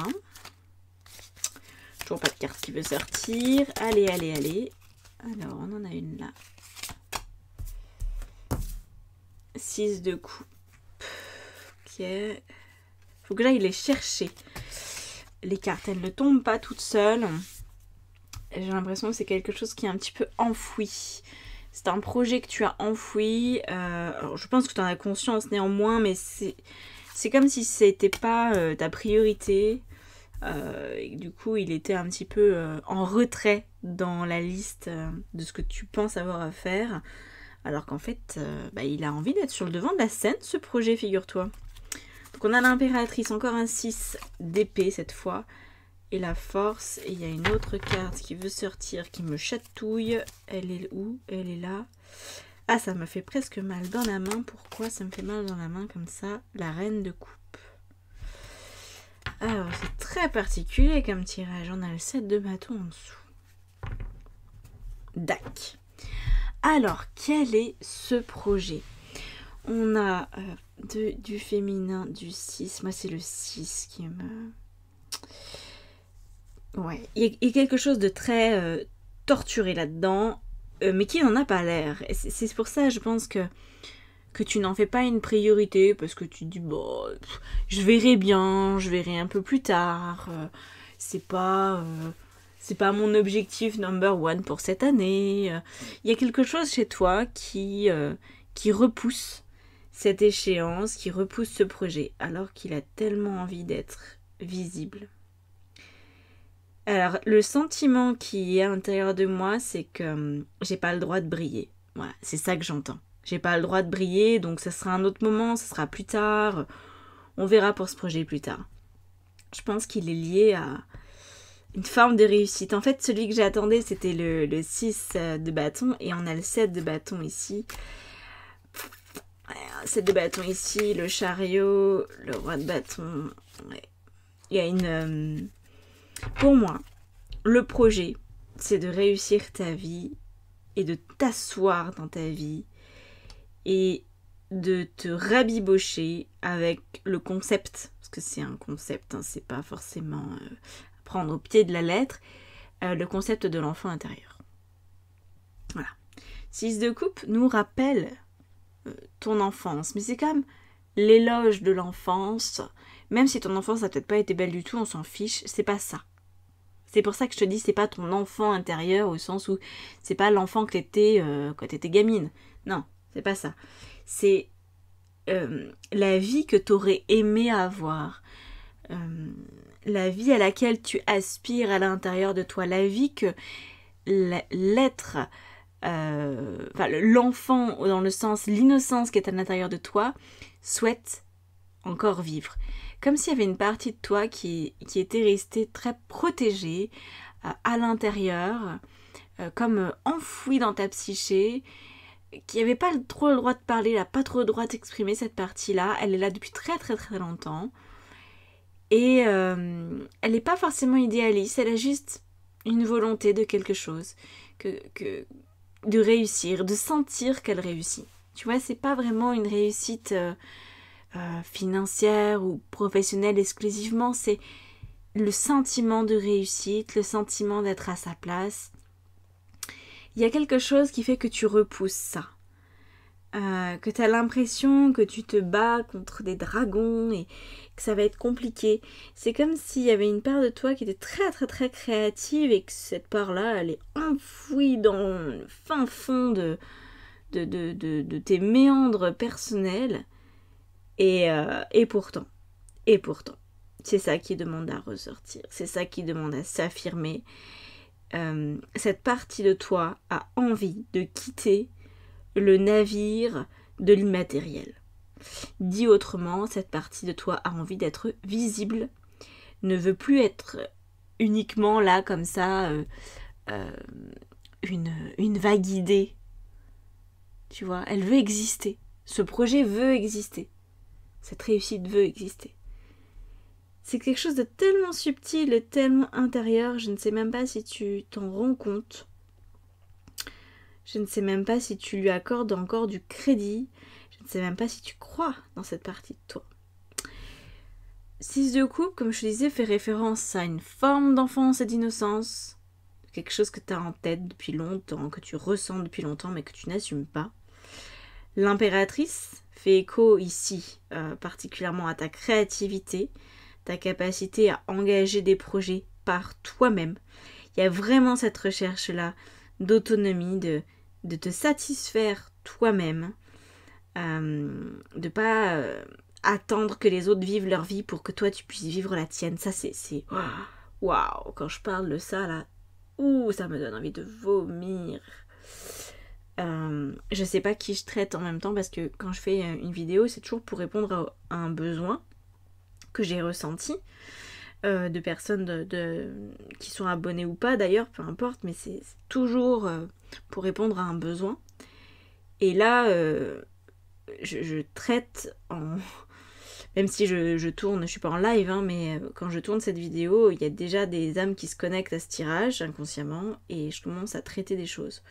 Toujours pas de carte qui veut sortir. Allez, allez, allez. Alors, on en a une là. 6 de coup. Ok. Faut que il les chercher. Les cartes, elles ne tombent pas toutes seules. J'ai l'impression que c'est quelque chose qui est un petit peu enfoui. C'est un projet que tu as enfoui. Euh, je pense que tu en as conscience néanmoins, mais c'est comme si c'était pas euh, ta priorité. Euh, du coup, il était un petit peu en retrait dans la liste de ce que tu penses avoir à faire. Alors qu'en fait, euh, bah, il a envie d'être sur le devant de la scène, ce projet, figure-toi. Donc on a l'impératrice, encore un 6 d'épée cette fois. Et la force, et il y a une autre carte qui veut sortir, qui me chatouille. Elle est où Elle est là. Ah, ça me fait presque mal dans la main. Pourquoi ça me fait mal dans la main comme ça La reine de coupe. Alors, c'est très particulier comme tirage. On a le 7 de bâton en dessous. Dac. Alors, quel est ce projet On a euh, du féminin, du 6. Moi, c'est le 6 qui me... Ouais, il y a quelque chose de très euh, torturé là-dedans, euh, mais qui n'en a pas l'air. C'est pour ça, je pense que que tu n'en fais pas une priorité parce que tu dis bon je verrai bien je verrai un peu plus tard c'est pas c'est pas mon objectif number one pour cette année. Il y a quelque chose chez toi qui, euh, qui repousse cette échéance, qui repousse ce projet, alors qu'il a tellement envie d'être visible. Alors, le sentiment qui est à l'intérieur de moi, c'est que hum, j'ai pas le droit de briller. Voilà, c'est ça que j'entends. J'ai pas le droit de briller, donc ça sera un autre moment, ça sera plus tard. On verra pour ce projet plus tard. Je pense qu'il est lié à, une forme de réussite. En fait, celui que j'attendais, c'était le, 6 euh, de bâton et on a le 7 de bâton ici. 7 euh, de bâton ici, le chariot, le roi de bâton. Il y a une... Euh, pour moi, le projet, c'est de réussir ta vie et de t'asseoir dans ta vie et de te rabibocher avec le concept, parce que c'est un concept, hein, c'est pas forcément au pied de la lettre euh, le concept de l'enfant intérieur. Voilà. 6 de coupe nous rappelle euh, ton enfance, mais c'est quand même l'éloge de l'enfance. Même si ton enfance n'a peut-être pas été belle du tout, on s'en fiche, c'est pas ça. C'est pour ça que je te dis, c'est pas ton enfant intérieur au sens où c'est pas l'enfant que t'étais euh, quand t'étais gamine. Non, c'est pas ça. C'est la vie que t'aurais aimé avoir la vie à laquelle tu aspires à l'intérieur de toi, la vie que l'être, euh, enfin, l'enfant dans le sens, l'innocence qui est à l'intérieur de toi, souhaite encore vivre. Comme s'il y avait une partie de toi qui, qui était restée très protégée euh, à l'intérieur, euh, comme enfouie dans ta psyché, qui n'avait pas trop le droit de parler, n'a pas trop le droit d'exprimer cette partie-là, elle est là depuis très très très longtemps. Et euh, elle n'est pas forcément idéaliste, elle a juste une volonté de quelque chose, que, de réussir, de sentir qu'elle réussit. Tu vois, c'est pas vraiment une réussite euh, euh, financière ou professionnelle exclusivement, c'est le sentiment de réussite, le sentiment d'être à sa place. Il y a quelque chose qui fait que tu repousses ça. Euh, que tu as l'impression que tu te bats contre des dragons et que ça va être compliqué. C'est comme s'il y avait une part de toi qui était très très très créative et que cette part-là, elle est enfouie dans le fin fond de, de, de, de, tes méandres personnels. Et, euh, et pourtant, et pourtant, c'est ça qui demande à ressortir, c'est ça qui demande à s'affirmer. Euh, cette partie de toi a envie de quitter le navire de l'immatériel. Dit autrement, cette partie de toi a envie d'être visible, ne veut plus être uniquement là comme ça, euh, euh, une, une vague idée. Tu vois, elle veut exister. Ce projet veut exister. Cette réussite veut exister. C'est quelque chose de tellement subtil et tellement intérieur, je ne sais même pas si tu t'en rends compte. Je ne sais même pas si tu lui accordes encore du crédit. Je ne sais même pas si tu crois dans cette partie de toi. Si de coupe, comme je te disais, fait référence à une forme d'enfance et d'innocence, quelque chose que tu as en tête depuis longtemps, que tu ressens depuis longtemps mais que tu n'assumes pas. L'impératrice fait écho ici euh, particulièrement à ta créativité, ta capacité à engager des projets par toi-même. Il y a vraiment cette recherche-là d'autonomie, de, de te satisfaire toi-même, euh, de pas euh, attendre que les autres vivent leur vie pour que toi tu puisses vivre la tienne. Ça c'est oh, waouh quand je parle de ça là, ouh ça me donne envie de vomir. je euh, je sais pas qui je traite en même temps parce que quand je fais euh, une vidéo c'est toujours pour répondre à un besoin que j'ai ressenti. Euh, de personnes de, qui sont abonnées ou pas d'ailleurs, peu importe, mais c'est toujours euh, pour répondre à un besoin. Et là, euh, je, traite en... <laughs> Même si je, tourne, je suis pas en live, hein, mais quand je tourne cette vidéo, il y a déjà des âmes qui se connectent à ce tirage inconsciemment et je commence à traiter des choses.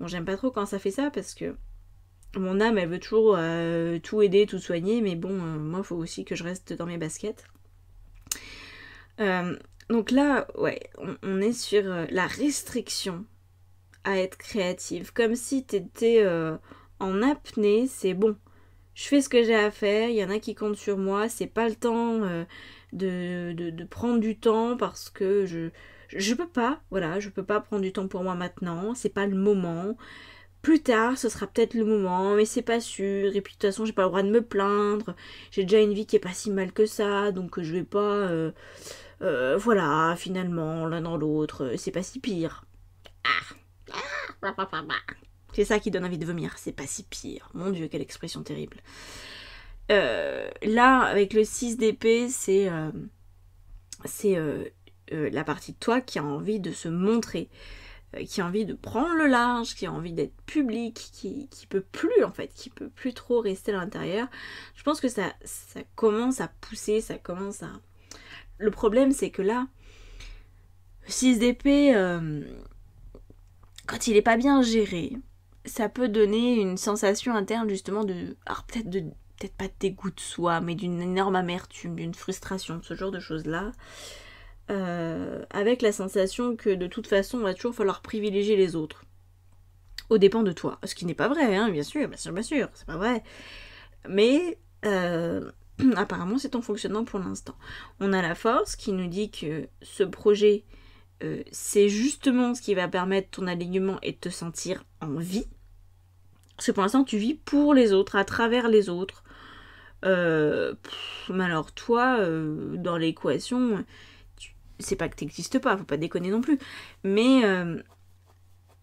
Bon, j'aime pas trop quand ça fait ça parce que mon âme, elle veut toujours tout aider, tout soigner, mais bon, moi, il faut aussi que je reste dans mes baskets. Euh, donc là, ouais, on, est sur euh, la restriction à être créative. Comme si t'étais euh, en apnée, c'est bon. Je fais ce que j'ai à faire, il y en a qui comptent sur moi, c'est pas le temps de, prendre du temps parce que je, je peux pas, voilà, je peux pas prendre du temps pour moi maintenant, c'est pas le moment. Plus tard, ce sera peut-être le moment, mais c'est pas sûr. Et puis de toute façon, j'ai pas le droit de me plaindre. J'ai déjà une vie qui est pas si mal que ça, donc je vais pas euh, voilà, finalement, l'un dans l'autre, euh, c'est pas si pire. Ah. C'est ça qui donne envie de vomir, c'est pas si pire. Mon dieu, quelle expression terrible. Euh, là, avec le 6 d'épée, c'est la partie de toi qui a envie de se montrer, qui a envie de prendre le large, qui a envie d'être public, qui, qui peut plus en fait, qui peut plus trop rester à l'intérieur. Je pense que ça, ça commence à pousser, ça commence à, le problème, c'est que là, 6 d'épée, euh, quand il n'est pas bien géré, ça peut donner une sensation interne justement de... Alors peut-être de peut-être pas de dégoût de soi, mais d'une énorme amertume, d'une frustration, ce genre de choses-là. Euh, avec la sensation que de toute façon, il va toujours falloir privilégier les autres. Au dépens de toi. Ce qui n'est pas vrai, hein, bien sûr, bien sûr, bien sûr, c'est pas vrai. Mais euh, <clears throat> Apparemment, c'est en fonctionnement pour l'instant. On a la force qui nous dit que ce projet, euh, c'est justement ce qui va permettre ton alignement et de te sentir en vie. Parce que pour l'instant, tu vis pour les autres, à travers les autres. Euh, mais alors toi, euh, dans l'équation, c'est pas que t'existes pas, faut pas déconner non plus. Mais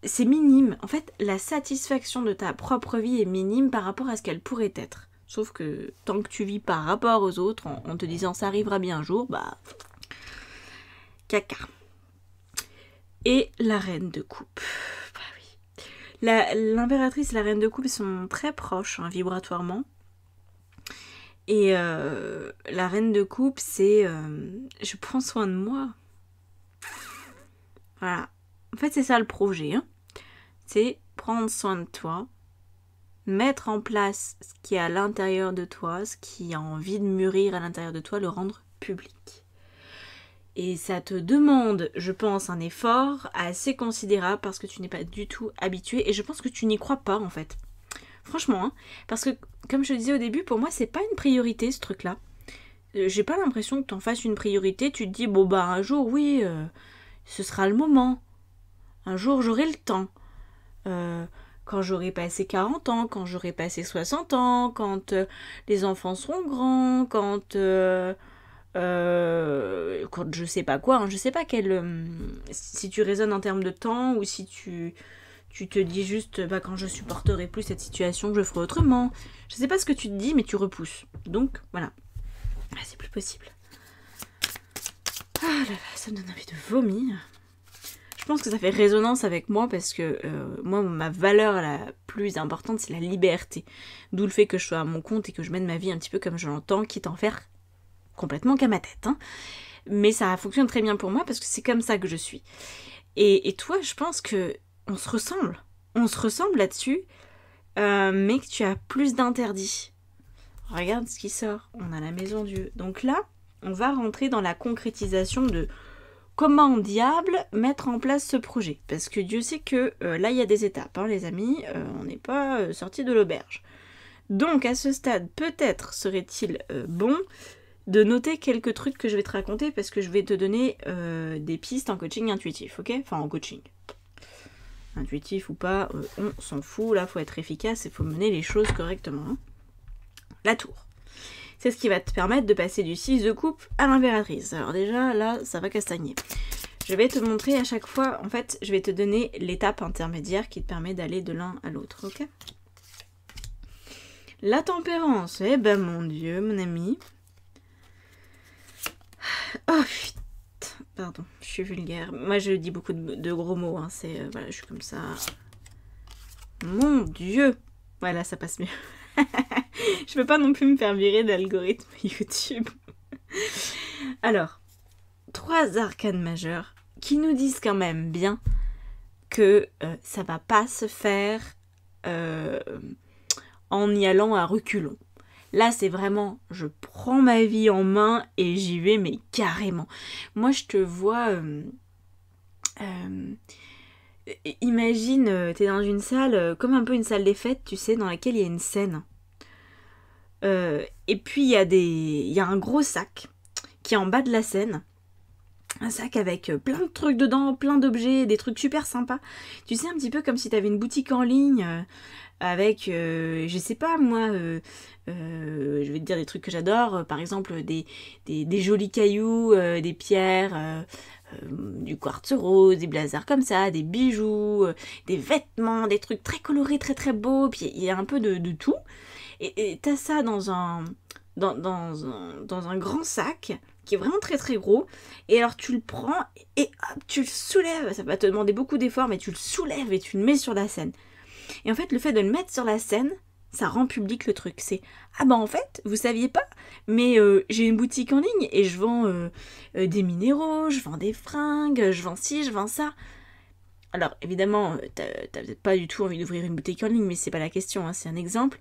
c'est minime. En fait, la satisfaction de ta propre vie est minime par rapport à ce qu'elle pourrait être. Sauf que tant que tu vis par rapport aux autres, en, te disant ça arrivera bien un jour, bah. caca. Et la reine de coupe. Bah oui. L'impératrice et la reine de coupe sont très proches hein, vibratoirement. Et euh, la reine de coupe, c'est euh, je prends soin de moi. Voilà. En fait, c'est ça le projet. Hein. C'est prendre soin de toi, mettre en place ce qui est à l'intérieur de toi, ce qui a envie de mûrir à l'intérieur de toi, le rendre public. Et ça te demande, je pense, un effort assez considérable parce que tu n'es pas du tout habitué et je pense que tu n'y crois pas en fait. Franchement, hein, parce que comme je le disais au début, pour moi c'est pas une priorité ce truc-là. Euh, j'ai pas l'impression que en fasses une priorité. Tu te dis bon bah un jour oui, euh, ce sera le moment. Un jour j'aurai le temps. Euh, quand j'aurai passé 40 ans, quand j'aurai passé 60 ans, quand euh, les enfants seront grands, quand... Euh, euh, quand je sais pas quoi, hein, je sais pas quel... si tu raisonnes en termes de temps ou si tu tu te dis juste bah, quand je supporterai plus cette situation, je ferai autrement. Je sais pas ce que tu te dis, mais tu repousses. Donc voilà. Ah, c'est plus possible. Ah là là, ça me donne envie de vomir. Je pense que ça fait résonance avec moi parce que euh, moi, ma valeur la plus importante, c'est la liberté. D'où le fait que je sois à mon compte et que je mène ma vie un petit peu comme je l'entends, quitte à en faire complètement qu'à ma tête. Hein. Mais ça fonctionne très bien pour moi parce que c'est comme ça que je suis. Et, toi, je pense que on se ressemble. On se ressemble là-dessus, euh, mais que tu as plus d'interdits. Regarde ce qui sort. On a la maison Dieu. Donc là, on va rentrer dans la concrétisation de comment diable mettre en place ce projet Parce que Dieu sait que euh, là, il y a des étapes, hein, les amis, euh, on n'est pas euh, sorti de l'auberge. Donc à ce stade, peut-être serait-il bon de noter quelques trucs que je vais te raconter parce que je vais te donner des pistes en coaching intuitif, ok Enfin en coaching. Intuitif ou pas, on s'en fout, là faut être efficace et faut mener les choses correctement. Hein. La tour c'est ce qui va te permettre de passer du 6 de coupe à l'impératrice. Alors déjà, là, ça va castagner. Je vais te montrer à chaque fois, en fait, je vais te donner l'étape intermédiaire qui te permet d'aller de l'un à l'autre, ok La tempérance, eh ben mon dieu, mon ami. Oh putain, pardon, je suis vulgaire. Moi je dis beaucoup de, gros mots, hein. c'est, euh, voilà, je suis comme ça. Mon dieu Voilà, ça passe mieux. <laughs> <laughs> je peux pas non plus me faire virer d'algorithme <laughs> YouTube. Alors, trois arcanes majeurs qui nous disent quand même bien que euh, ça va pas se faire euh, en y allant à reculons. Là, c'est vraiment, je prends ma vie en main et j'y vais, mais carrément. Moi, je te vois... Euh, imagine, euh, t'es dans une salle, euh, comme un peu une salle des fêtes, tu sais, dans laquelle il y a une scène. Euh, et puis il y, a des, il y a un gros sac qui est en bas de la scène. Un sac avec plein de trucs dedans, plein d'objets, des trucs super sympas. Tu sais, un petit peu comme si t'avais une boutique en ligne avec, je sais pas moi, je vais te dire des trucs que j'adore, par exemple des, des jolis cailloux, des pierres. Euh, du quartz rose, des blazers comme ça, des bijoux, euh, des vêtements, des trucs très colorés, très très beaux, puis il y a un peu de, tout. Et t'as ça dans un, dans, dans un grand sac qui est vraiment très très gros. Et alors tu le prends et hop, tu le soulèves. Ça va te demander beaucoup d'efforts, mais tu le soulèves et tu le mets sur la scène. Et en fait, le fait de le mettre sur la scène, ça rend public le truc. C'est ah bah en fait, vous saviez pas, mais euh, j'ai une boutique en ligne et je vends euh, euh, des minéraux, je vends des fringues, je vends ci, je vends ça. Alors évidemment, t'as peut-être pas du tout envie d'ouvrir une boutique en ligne, mais c'est pas la question, hein, c'est un exemple.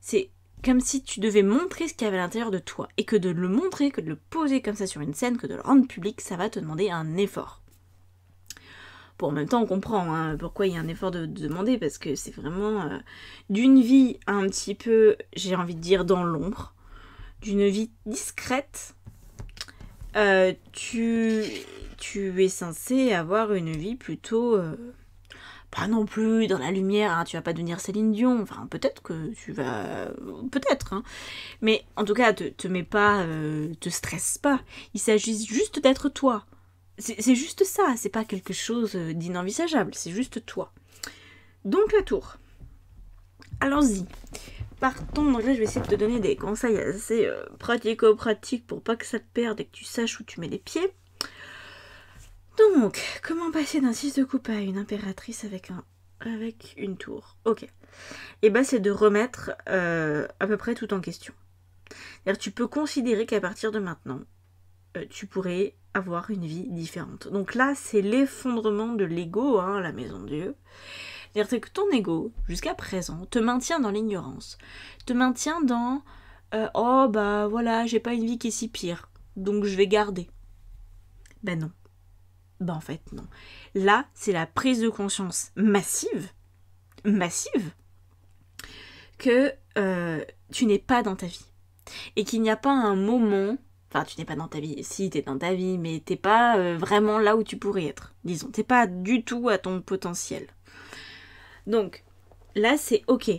C'est comme si tu devais montrer ce qu'il y avait à l'intérieur de toi et que de le montrer, que de le poser comme ça sur une scène, que de le rendre public, ça va te demander un effort. Bon, en même temps, on comprend hein, pourquoi il y a un effort de, demander, parce que c'est vraiment euh, d'une vie un petit peu, j'ai envie de dire, dans l'ombre, d'une vie discrète. Euh, tu, tu es censé avoir une vie plutôt euh, pas non plus dans la lumière, hein, tu vas pas devenir Céline Dion, enfin peut-être que tu vas... peut-être, hein. mais en tout cas te, te mets pas, te stresse pas, il s'agit juste d'être toi, c'est juste ça, c'est pas quelque chose euh, d'inenvisageable, c'est juste toi. Donc la tour. Allons-y. Partons, donc là je vais essayer de te donner des conseils assez euh, pratico-pratiques pour pas que ça te perde et que tu saches où tu mets les pieds. Donc, comment passer d'un 6 de coupe à une impératrice avec, un, avec une tour Ok. Et eh bah ben, c'est de remettre euh, à peu près tout en question. tu peux considérer qu'à partir de maintenant, tu pourrais avoir une vie différente. Donc là, c'est l'effondrement de l'ego, hein, la maison de Dieu. C'est-à-dire que ton ego, jusqu'à présent, te maintient dans l'ignorance, te maintient dans euh, oh bah voilà, j'ai pas une vie qui est si pire, donc je vais garder. Ben non. Ben en fait non. Là, c'est la prise de conscience massive, massive, que euh, tu n'es pas dans ta vie et qu'il n'y a pas un moment Enfin, tu n'es pas dans ta vie. Si, tu es dans ta vie, mais t'es pas euh, vraiment là où tu pourrais être. Disons, t'es pas du tout à ton potentiel. Donc, là, c'est ok.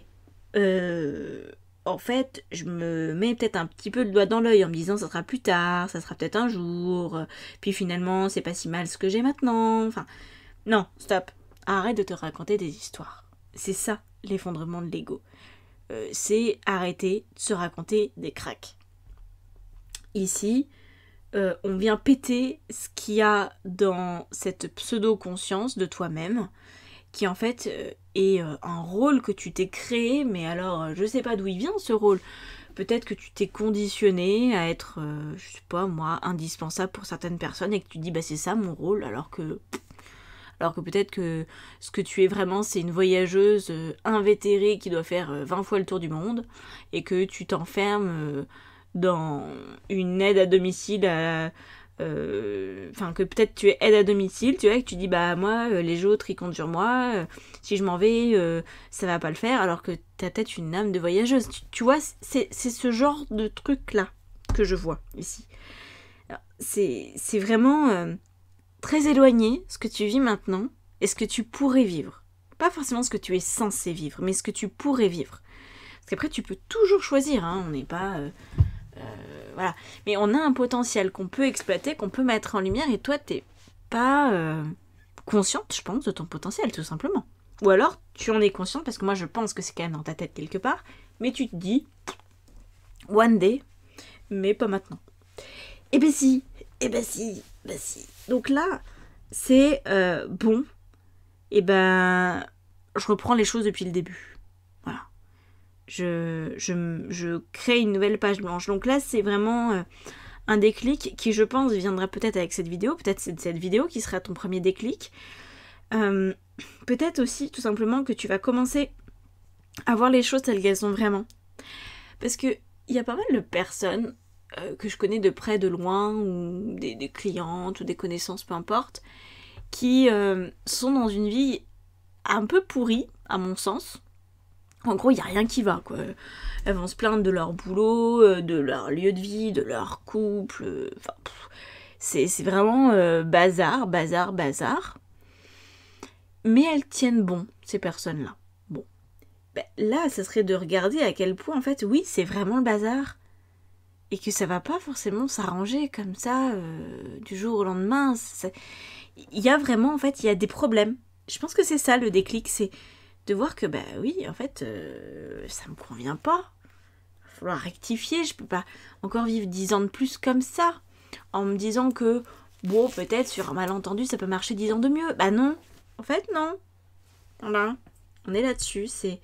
Euh, en fait, je me mets peut-être un petit peu le doigt dans l'œil en me disant ça sera plus tard, ça sera peut-être un jour. Puis finalement, c'est pas si mal ce que j'ai maintenant. Enfin, non, stop. Arrête de te raconter des histoires. C'est ça l'effondrement de l'ego. Euh, c'est arrêter de se raconter des cracks ici, euh, on vient péter ce qu'il y a dans cette pseudo-conscience de toi-même, qui en fait euh, est euh, un rôle que tu t'es créé, mais alors je sais pas d'où il vient ce rôle. Peut-être que tu t'es conditionné à être, je je sais pas moi, indispensable pour certaines personnes et que tu dis bah c'est ça mon rôle, alors que alors que peut-être que ce que tu es vraiment, c'est une voyageuse invétérée qui doit faire 20 fois le tour du monde et que tu t'enfermes dans une aide à domicile euh, euh, enfin que peut-être tu es aide à domicile, tu vois, que tu dis bah moi euh, les autres ils comptent sur moi, si je m'en vais ça va pas le faire, alors que t'as peut-être une âme de voyageuse. Tu, vois, c'est ce genre de truc là que je vois ici. C'est vraiment très éloigné ce que tu vis maintenant et ce que tu pourrais vivre. Pas forcément ce que tu es censé vivre, mais ce que tu pourrais vivre. Parce qu'après tu peux toujours choisir, hein. on n'est pas euh, voilà. Mais on a un potentiel qu'on peut exploiter, qu'on peut mettre en lumière, et toi, t'es pas euh, consciente, je pense, de ton potentiel, tout simplement. Ou alors, tu en es consciente, parce que moi, je pense que c'est quand même dans ta tête quelque part, mais tu te dis, one day, mais pas maintenant. Et eh ben si, et eh ben si, ben si. Donc là, c'est euh, bon. Et eh ben, je reprends les choses depuis le début je, crée une nouvelle page blanche. Donc là, c'est vraiment euh, un déclic qui, je pense, viendra peut-être avec cette vidéo. Peut-être c'est cette vidéo qui sera ton premier déclic. Euh, peut-être aussi, tout simplement, que tu vas commencer à voir les choses telles qu'elles sont vraiment. Parce qu'il y a pas mal de personnes euh, que je connais de près, de loin, ou des clientes, ou des connaissances, peu importe, qui sont dans une vie un peu pourrie, à mon sens, en gros, il n'y a rien qui va, quoi. Elles vont se plaindre de leur boulot, euh, de leur lieu de vie, de leur couple. Euh, enfin, c'est vraiment euh, bazar, bazar, bazar. Mais elles tiennent bon, ces personnes-là. Bon. Ben, là, ça serait de regarder à quel point, en fait, oui, c'est vraiment le bazar. Et que ça va pas forcément s'arranger comme ça, du jour au lendemain. Il y a vraiment, en fait, il y a des problèmes. Je pense que c'est ça le déclic, c'est de voir que, bah oui, en fait, euh, ça me convient pas. Il va falloir rectifier, je peux pas encore vivre dix ans de plus comme ça, en me disant que, bon, peut-être sur un malentendu, ça peut marcher dix ans de mieux. Bah non, en fait, non. Voilà, on est là-dessus, c'est...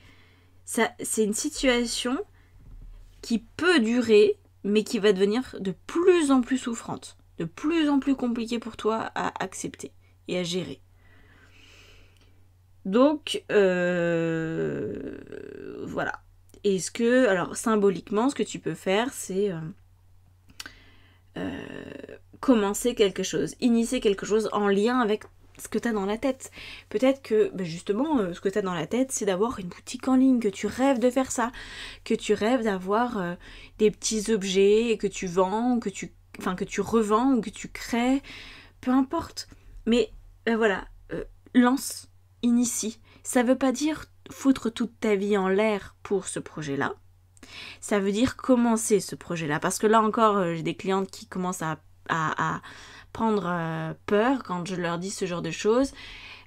Ça, c'est une situation qui peut durer, mais qui va devenir de plus en plus souffrante, de plus en plus compliquée pour toi à accepter et à gérer. Donc, euh, voilà. est ce que, alors symboliquement, ce que tu peux faire, c'est euh, euh, commencer quelque chose, initier quelque chose en lien avec ce que tu as dans la tête. Peut-être que bah, justement, ce que tu as dans la tête, c'est d'avoir une boutique en ligne, que tu rêves de faire ça, que tu rêves d'avoir des petits objets que tu vends, que tu, enfin, que tu revends ou que tu crées, peu importe. Mais ben voilà, lance initie. Ça veut pas dire foutre toute ta vie en l'air pour ce projet-là. Ça veut dire commencer ce projet-là. Parce que là encore, euh, j'ai des clientes qui commencent à, prendre euh, peur quand je leur dis ce genre de choses.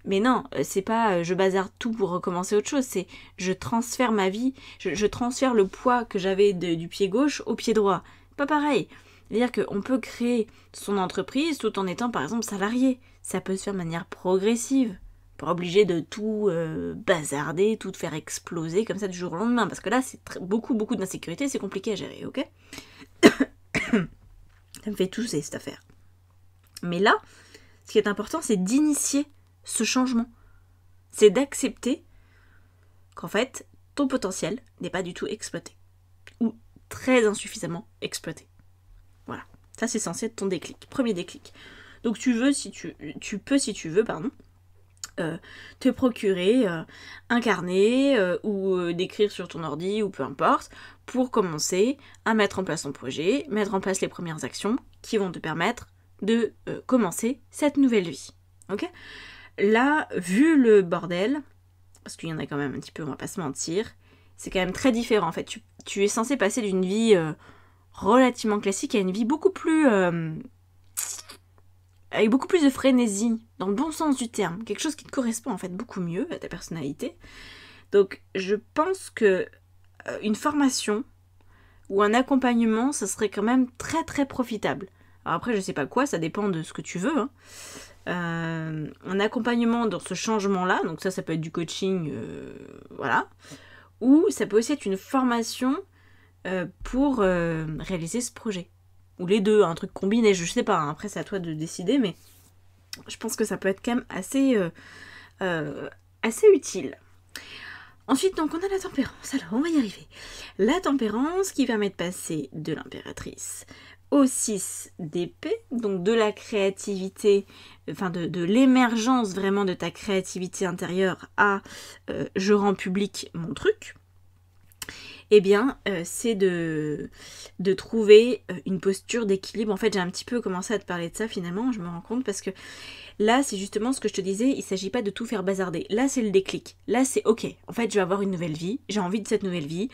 Mais non, euh, c'est pas je bazarde tout pour recommencer autre chose, c'est je transfère ma vie, je, je transfère le poids que j'avais du pied gauche au pied droit. Pas pareil. C'est-à-dire qu'on peut créer son entreprise tout en étant par exemple salarié. Ça peut se faire de manière progressive pas obligé de tout euh, bazarder, tout faire exploser comme ça du jour au lendemain, parce que là c'est beaucoup beaucoup d'insécurité, c'est compliqué à gérer, ok <coughs> Ça me fait tousser cette affaire. Mais là, ce qui est important, c'est d'initier ce changement. C'est d'accepter qu'en fait, ton potentiel n'est pas du tout exploité. Ou très insuffisamment exploité. Voilà. Ça, c'est censé être ton déclic, premier déclic. Donc tu veux, si tu, tu peux, si tu veux, pardon, euh, te procurer euh, un carnet euh, ou d'écrire sur ton ordi ou peu importe pour commencer à mettre en place ton projet, mettre en place les premières actions qui vont te permettre de commencer cette nouvelle vie. Ok Là, vu le bordel, parce qu'il y en a quand même un petit peu, on va pas se mentir, c'est quand même très différent. En fait, tu, tu es censé passer d'une vie relativement classique à une vie beaucoup plus avec beaucoup plus de frénésie, dans le bon sens du terme, quelque chose qui te correspond en fait beaucoup mieux à ta personnalité. Donc je pense que euh, une formation ou un accompagnement, ça serait quand même très très profitable. Alors après, je sais pas quoi, ça dépend de ce que tu veux. Hein. Euh, un accompagnement dans ce changement-là, donc ça, ça peut être du coaching, euh, voilà. Ou ça peut aussi être une formation pour réaliser ce projet ou les deux, un truc combiné, je sais pas, hein. après c'est à toi de décider, mais je pense que ça peut être quand même assez, euh, euh, assez utile. Ensuite, donc, on a la tempérance. Alors, on va y arriver. La tempérance qui permet de passer de l'impératrice au 6 d'épée, donc de la créativité, enfin de, l'émergence vraiment de ta créativité intérieure à euh, je rends public mon truc eh bien, euh, c'est de, de trouver euh, une posture d'équilibre. En fait, j'ai un petit peu commencé à te parler de ça finalement, je me rends compte, parce que là, c'est justement ce que je te disais, il ne s'agit pas de tout faire bazarder. Là, c'est le déclic. Là, c'est ok, en fait, je vais avoir une nouvelle vie, j'ai envie de cette nouvelle vie.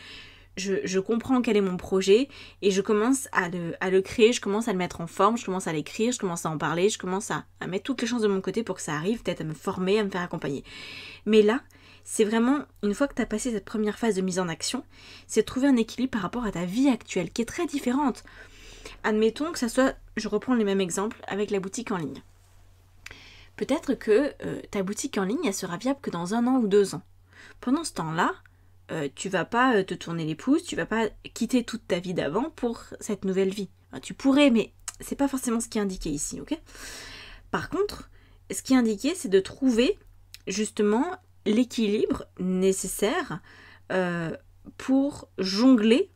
Je, comprends quel est mon projet et je commence à le, à le, créer, je commence à le mettre en forme, je commence à l'écrire, je commence à en parler, je commence à, à, mettre toutes les chances de mon côté pour que ça arrive, peut-être à me former, à me faire accompagner. Mais là, c'est vraiment, une fois que tu as passé cette première phase de mise en action, c'est trouver un équilibre par rapport à ta vie actuelle, qui est très différente. Admettons que ça soit, je reprends les mêmes exemples, avec la boutique en ligne. Peut-être que euh, ta boutique en ligne, elle sera viable que dans un an ou deux ans. Pendant ce temps-là, euh, tu vas pas euh, te tourner les pouces, tu vas pas quitter toute ta vie d'avant pour cette nouvelle vie. tu pourrais, mais c'est pas forcément ce qui est indiqué ici, ok Par contre, ce qui est indiqué, c'est de trouver justement l'équilibre nécessaire euh, pour jongler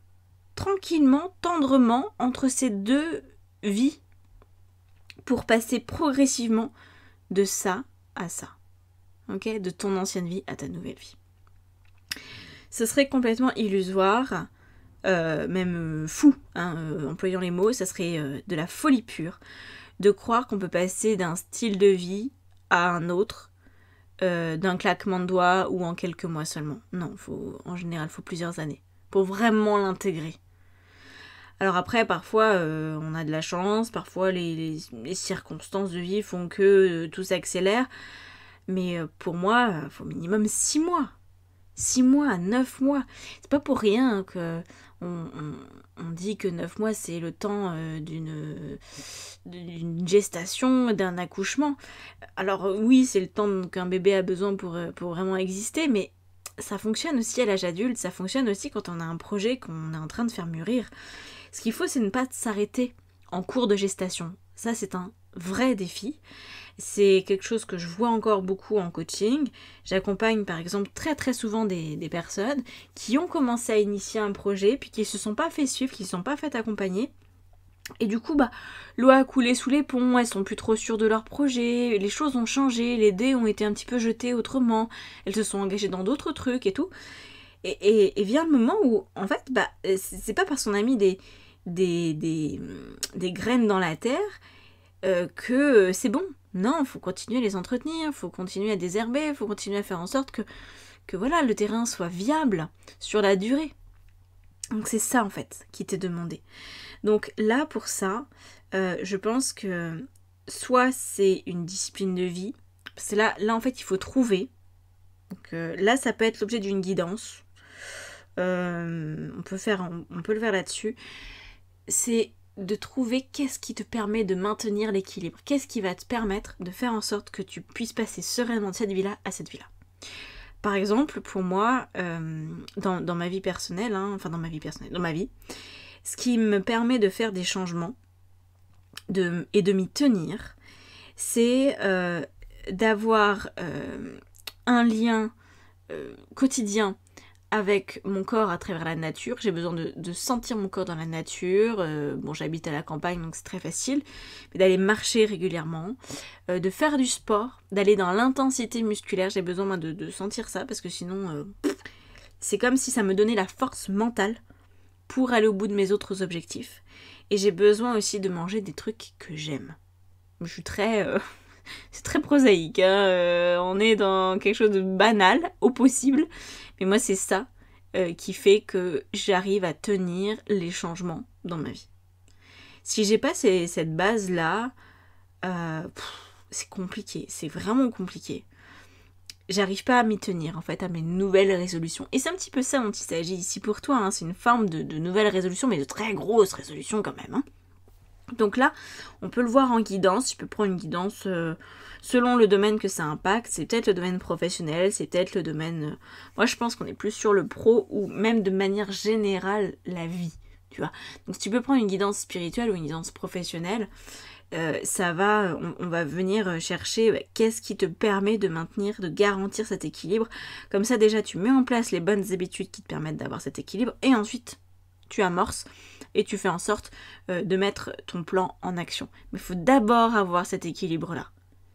tranquillement, tendrement entre ces deux vies, pour passer progressivement de ça à ça, ok, de ton ancienne vie à ta nouvelle vie. Ce serait complètement illusoire, euh, même fou, hein, euh, employant les mots, ça serait de la folie pure de croire qu'on peut passer d'un style de vie à un autre euh, d'un claquement de doigts ou en quelques mois seulement. Non, en général, il faut plusieurs années pour vraiment l'intégrer. Alors après, parfois, euh, on a de la chance, parfois les, circonstances de vie font que euh, tout s'accélère. Mais pour moi, il faut minimum six mois. six mois, neuf mois. C'est pas pour rien que on, dit que 9 mois, c'est le temps euh, d'une d'une gestation, d'un accouchement. Alors oui, c'est le temps qu'un bébé a besoin pour, euh, pour vraiment exister, mais ça fonctionne aussi à l'âge adulte, ça fonctionne aussi quand on a un projet qu'on est en train de faire mûrir. Ce qu'il faut, c'est ne pas s'arrêter en cours de gestation. Ça, c'est un vrai défi. C'est quelque chose que je vois encore beaucoup en coaching. J'accompagne par exemple très très souvent des, personnes qui ont commencé à initier un projet, puis qui ne se sont pas fait suivre, qui ne se sont pas fait accompagner. Et du coup, bah, l'eau a coulé sous les ponts, elles sont plus trop sûres de leur projet, les choses ont changé, les dés ont été un petit peu jetés autrement, elles se sont engagées dans d'autres trucs et tout. Et, vient le moment où, en fait, bah, c'est pas parce qu'on a mis des, des, graines dans la terre euh, que euh, c'est bon. Non, faut continuer à les entretenir, faut continuer à désherber, faut continuer à faire en sorte que, que voilà, le terrain soit viable sur la durée. Donc c'est ça en fait qui t'est demandé. Donc là pour ça, euh, je pense que soit c'est une discipline de vie, parce que là, là en fait il faut trouver. Donc euh, là ça peut être l'objet d'une guidance. Euh, on, peut faire, on peut le faire là-dessus. C'est de trouver qu'est-ce qui te permet de maintenir l'équilibre, qu'est-ce qui va te permettre de faire en sorte que tu puisses passer sereinement de cette vie-là à cette vie-là. Par exemple, pour moi, euh, dans, ma vie personnelle, hein, enfin dans ma vie personnelle, dans ma vie, ce qui me permet de faire des changements de, et de m'y tenir, c'est euh, d'avoir euh, un lien quotidien avec mon corps à travers la nature. J'ai besoin de, sentir mon corps dans la nature. Euh, bon, j'habite à la campagne, donc c'est très facile. Mais d'aller marcher régulièrement, euh, de faire du sport, d'aller dans l'intensité musculaire. J'ai besoin de, sentir ça parce que sinon, euh, c'est comme si ça me donnait la force mentale pour aller au bout de mes autres objectifs. Et j'ai besoin aussi de manger des trucs que j'aime. Je suis très <laughs> c'est très prosaïque. Hein. on est dans quelque chose de banal, au possible. Et moi, c'est ça euh, qui fait que j'arrive à tenir les changements dans ma vie. Si j'ai pas cette base-là, euh, c'est compliqué, c'est vraiment compliqué. J'arrive pas à m'y tenir en fait, à mes nouvelles résolutions. Et c'est un petit peu ça dont il s'agit ici pour toi, hein. c'est une forme de, nouvelles résolutions, mais de très grosses résolutions quand même. Hein. Donc là, on peut le voir en guidance. tu peux prendre une guidance euh, selon le domaine que ça impacte. C'est peut-être le domaine professionnel, c'est peut-être le domaine... Euh, moi, je pense qu'on est plus sur le pro ou même de manière générale la vie. Tu vois. Donc si tu peux prendre une guidance spirituelle ou une guidance professionnelle, euh, ça va, on, va venir chercher qu'est-ce qui te permet de maintenir, de garantir cet équilibre. Comme ça déjà tu mets en place les bonnes habitudes qui te permettent d'avoir cet équilibre et ensuite tu amorces et tu fais en sorte euh, de mettre ton plan en action. Mais il faut d'abord avoir cet équilibre-là.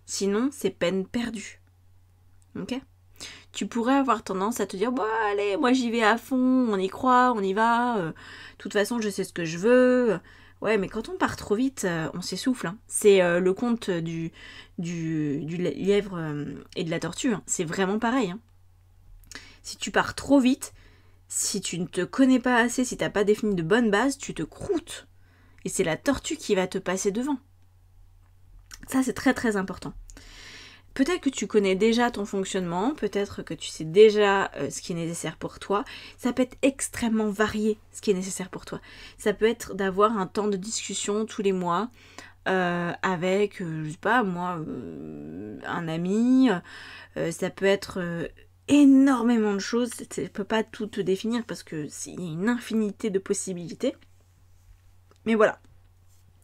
Sinon, c'est peine perdue. Ok tu pourrais avoir tendance à te dire bon allez moi j'y vais à fond on y croit on y va euh, de toute façon je sais ce que je veux ouais mais quand on part trop vite euh, on s'essouffle hein. c'est le conte du, du, du lièvre et de la tortue hein. c'est vraiment pareil hein. si tu pars trop vite si tu ne te connais pas assez, si tu n'as pas défini de bonnes bases, tu te croûtes. Et c'est la tortue qui va te passer devant. Ça, c'est très très important. Peut-être que tu connais déjà ton fonctionnement, peut-être que tu sais déjà euh, ce qui est nécessaire pour toi. Ça peut être extrêmement varié ce qui est nécessaire pour toi. Ça peut être d'avoir un temps de discussion tous les mois euh, avec, je euh, je sais pas moi, un ami. ça peut être énormément de choses. Je ne peux pas tout te définir parce que a une infinité de possibilités. Mais voilà.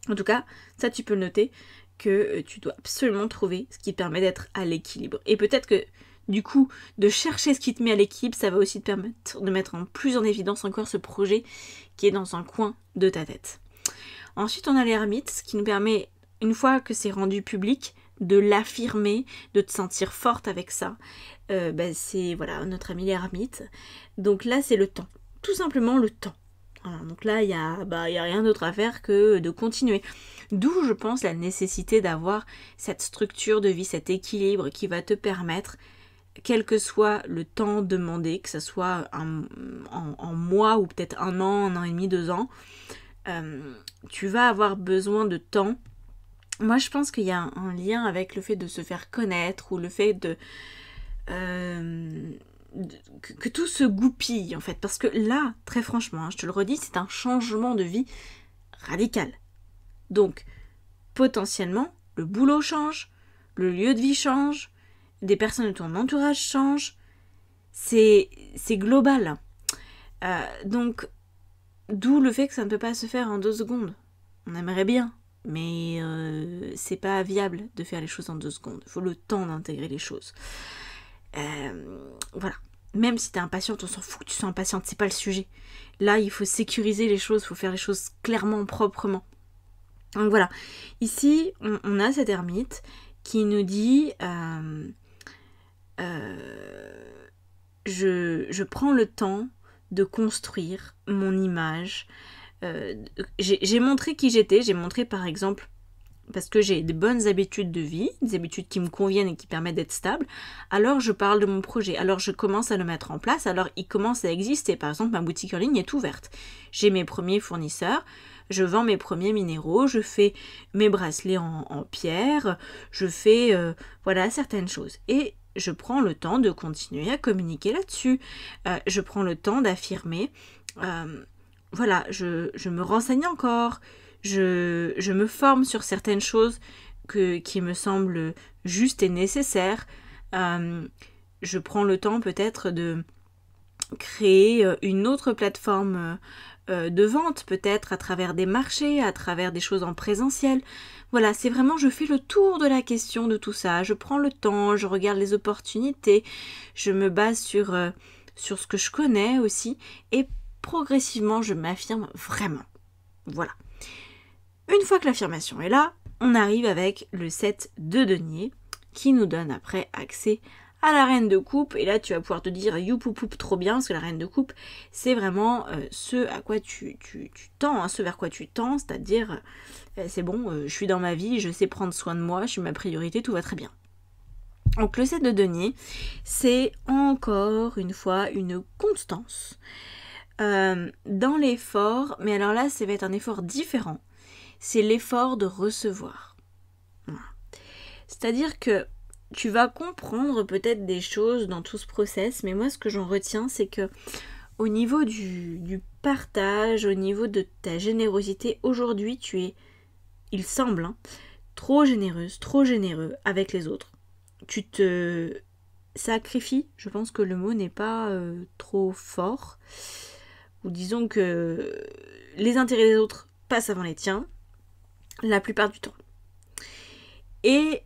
En tout cas, ça tu peux noter que euh, tu dois absolument trouver ce qui te permet d'être à l'équilibre. Et peut-être que du coup, de chercher ce qui te met à l'équilibre, ça va aussi te permettre de mettre en plus en évidence encore ce projet qui est dans un coin de ta tête. Ensuite, on a l'ermite, ce qui nous permet, une fois que c'est rendu public, de l'affirmer, de te sentir forte avec ça euh, ben, c'est voilà notre ami l'ermite. Donc là c'est le temps, tout simplement le temps. donc là il n'y a, bah, y a rien d'autre à faire que de continuer. D'où je pense la nécessité d'avoir cette structure de vie, cet équilibre qui va te permettre quel que soit le temps demandé, que ce soit en, mois ou peut-être un an, un an et demi, deux ans, euh, tu vas avoir besoin de temps. Moi, je pense qu'il y a un, lien avec le fait de se faire connaître ou le fait de, euh, que, tout se goupille en fait. Parce que là, très franchement, hein, je te le redis, c'est un changement de vie radical. Donc, potentiellement, le boulot change, le lieu de vie change, des personnes de ton entourage changent. C'est global. Euh, donc, d'où le fait que ça ne peut pas se faire en deux secondes. On aimerait bien, mais euh, c'est pas viable de faire les choses en deux secondes. Il faut le temps d'intégrer les choses. Euh, voilà. Même si t'es impatiente, on s'en fout que tu sois impatiente, c'est pas le sujet. Là, il faut sécuriser les choses, il faut faire les choses clairement, proprement. Donc voilà. Ici, on, a cette ermite qui nous dit euh, euh, je, prends le temps de construire mon image. j'ai montré qui j'étais, j'ai montré par exemple parce que j'ai des bonnes habitudes de vie, des habitudes qui me conviennent et qui permettent d'être stable, alors je parle de mon projet, alors je commence à le mettre en place, alors il commence à exister. Par exemple, ma boutique en ligne est ouverte. J'ai mes premiers fournisseurs, je vends mes premiers minéraux, je fais mes bracelets en, pierre, je fais euh, voilà certaines choses. Et je prends le temps de continuer à communiquer là-dessus. Euh, je prends le temps d'affirmer. Euh, voilà, je me renseigne encore, je, me forme sur certaines choses que, qui me semblent justes et nécessaires. Euh, je prends le temps peut-être de créer euh, une autre plateforme euh, de vente, peut-être à travers des marchés, à travers des choses en présentiel. Voilà, c'est vraiment, je fais le tour de la question de tout ça. Je prends le temps, je regarde les opportunités, je me base sur, sur ce que je connais aussi, et progressivement, je m'affirme vraiment. Voilà. Une fois que l'affirmation est là, on arrive avec le 7 de denier qui nous donne après accès à la reine de coupe. Et là, tu vas pouvoir te dire youpoupoup trop bien, parce que la reine de coupe, c'est vraiment euh, ce à quoi tu, tends, hein, ce vers quoi tu tends, c'est-à-dire euh, c'est bon, euh, je suis dans ma vie, je sais prendre soin de moi, je suis ma priorité, tout va très bien. Donc le set de denier, c'est encore une fois une constance dans l'effort, mais alors là, ça va être un effort différent c'est l'effort de recevoir. C'est-à-dire que tu vas comprendre peut-être des choses dans tout ce process, mais moi ce que j'en retiens, c'est que au niveau du, partage, au niveau de ta générosité, aujourd'hui tu es, il semble, hein, trop généreuse, trop généreux avec les autres. Tu te sacrifies, je pense que le mot n'est pas euh, trop fort, ou disons que les intérêts des autres passent avant les tiens, la plupart du temps. Et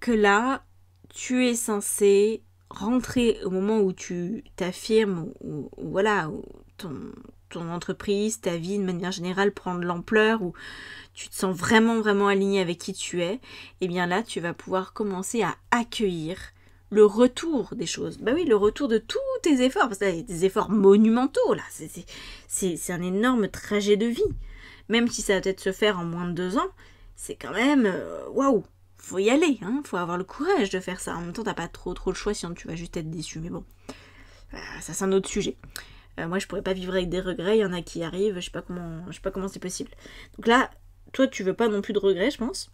que là, tu es censé rentrer au moment où tu t'affirmes, ou, voilà, où ton, entreprise, ta vie de manière générale prend de l'ampleur, ou tu te sens vraiment, vraiment aligné avec qui tu es, et eh bien là, tu vas pouvoir commencer à accueillir le retour des choses. Bah oui, le retour de tous tes efforts, parce que des efforts monumentaux, là, c'est un énorme trajet de vie même si ça va peut-être se faire en moins de deux ans, c'est quand même euh, waouh Faut y aller, hein, faut avoir le courage de faire ça. En même temps, t'as pas trop trop le choix, sinon tu vas juste être déçu. Mais bon, bah, ça c'est un autre sujet. Euh, moi, je pourrais pas vivre avec des regrets. Il y en a qui arrivent. Je sais pas comment, je sais pas comment c'est possible. Donc là, toi, tu veux pas non plus de regrets, je pense.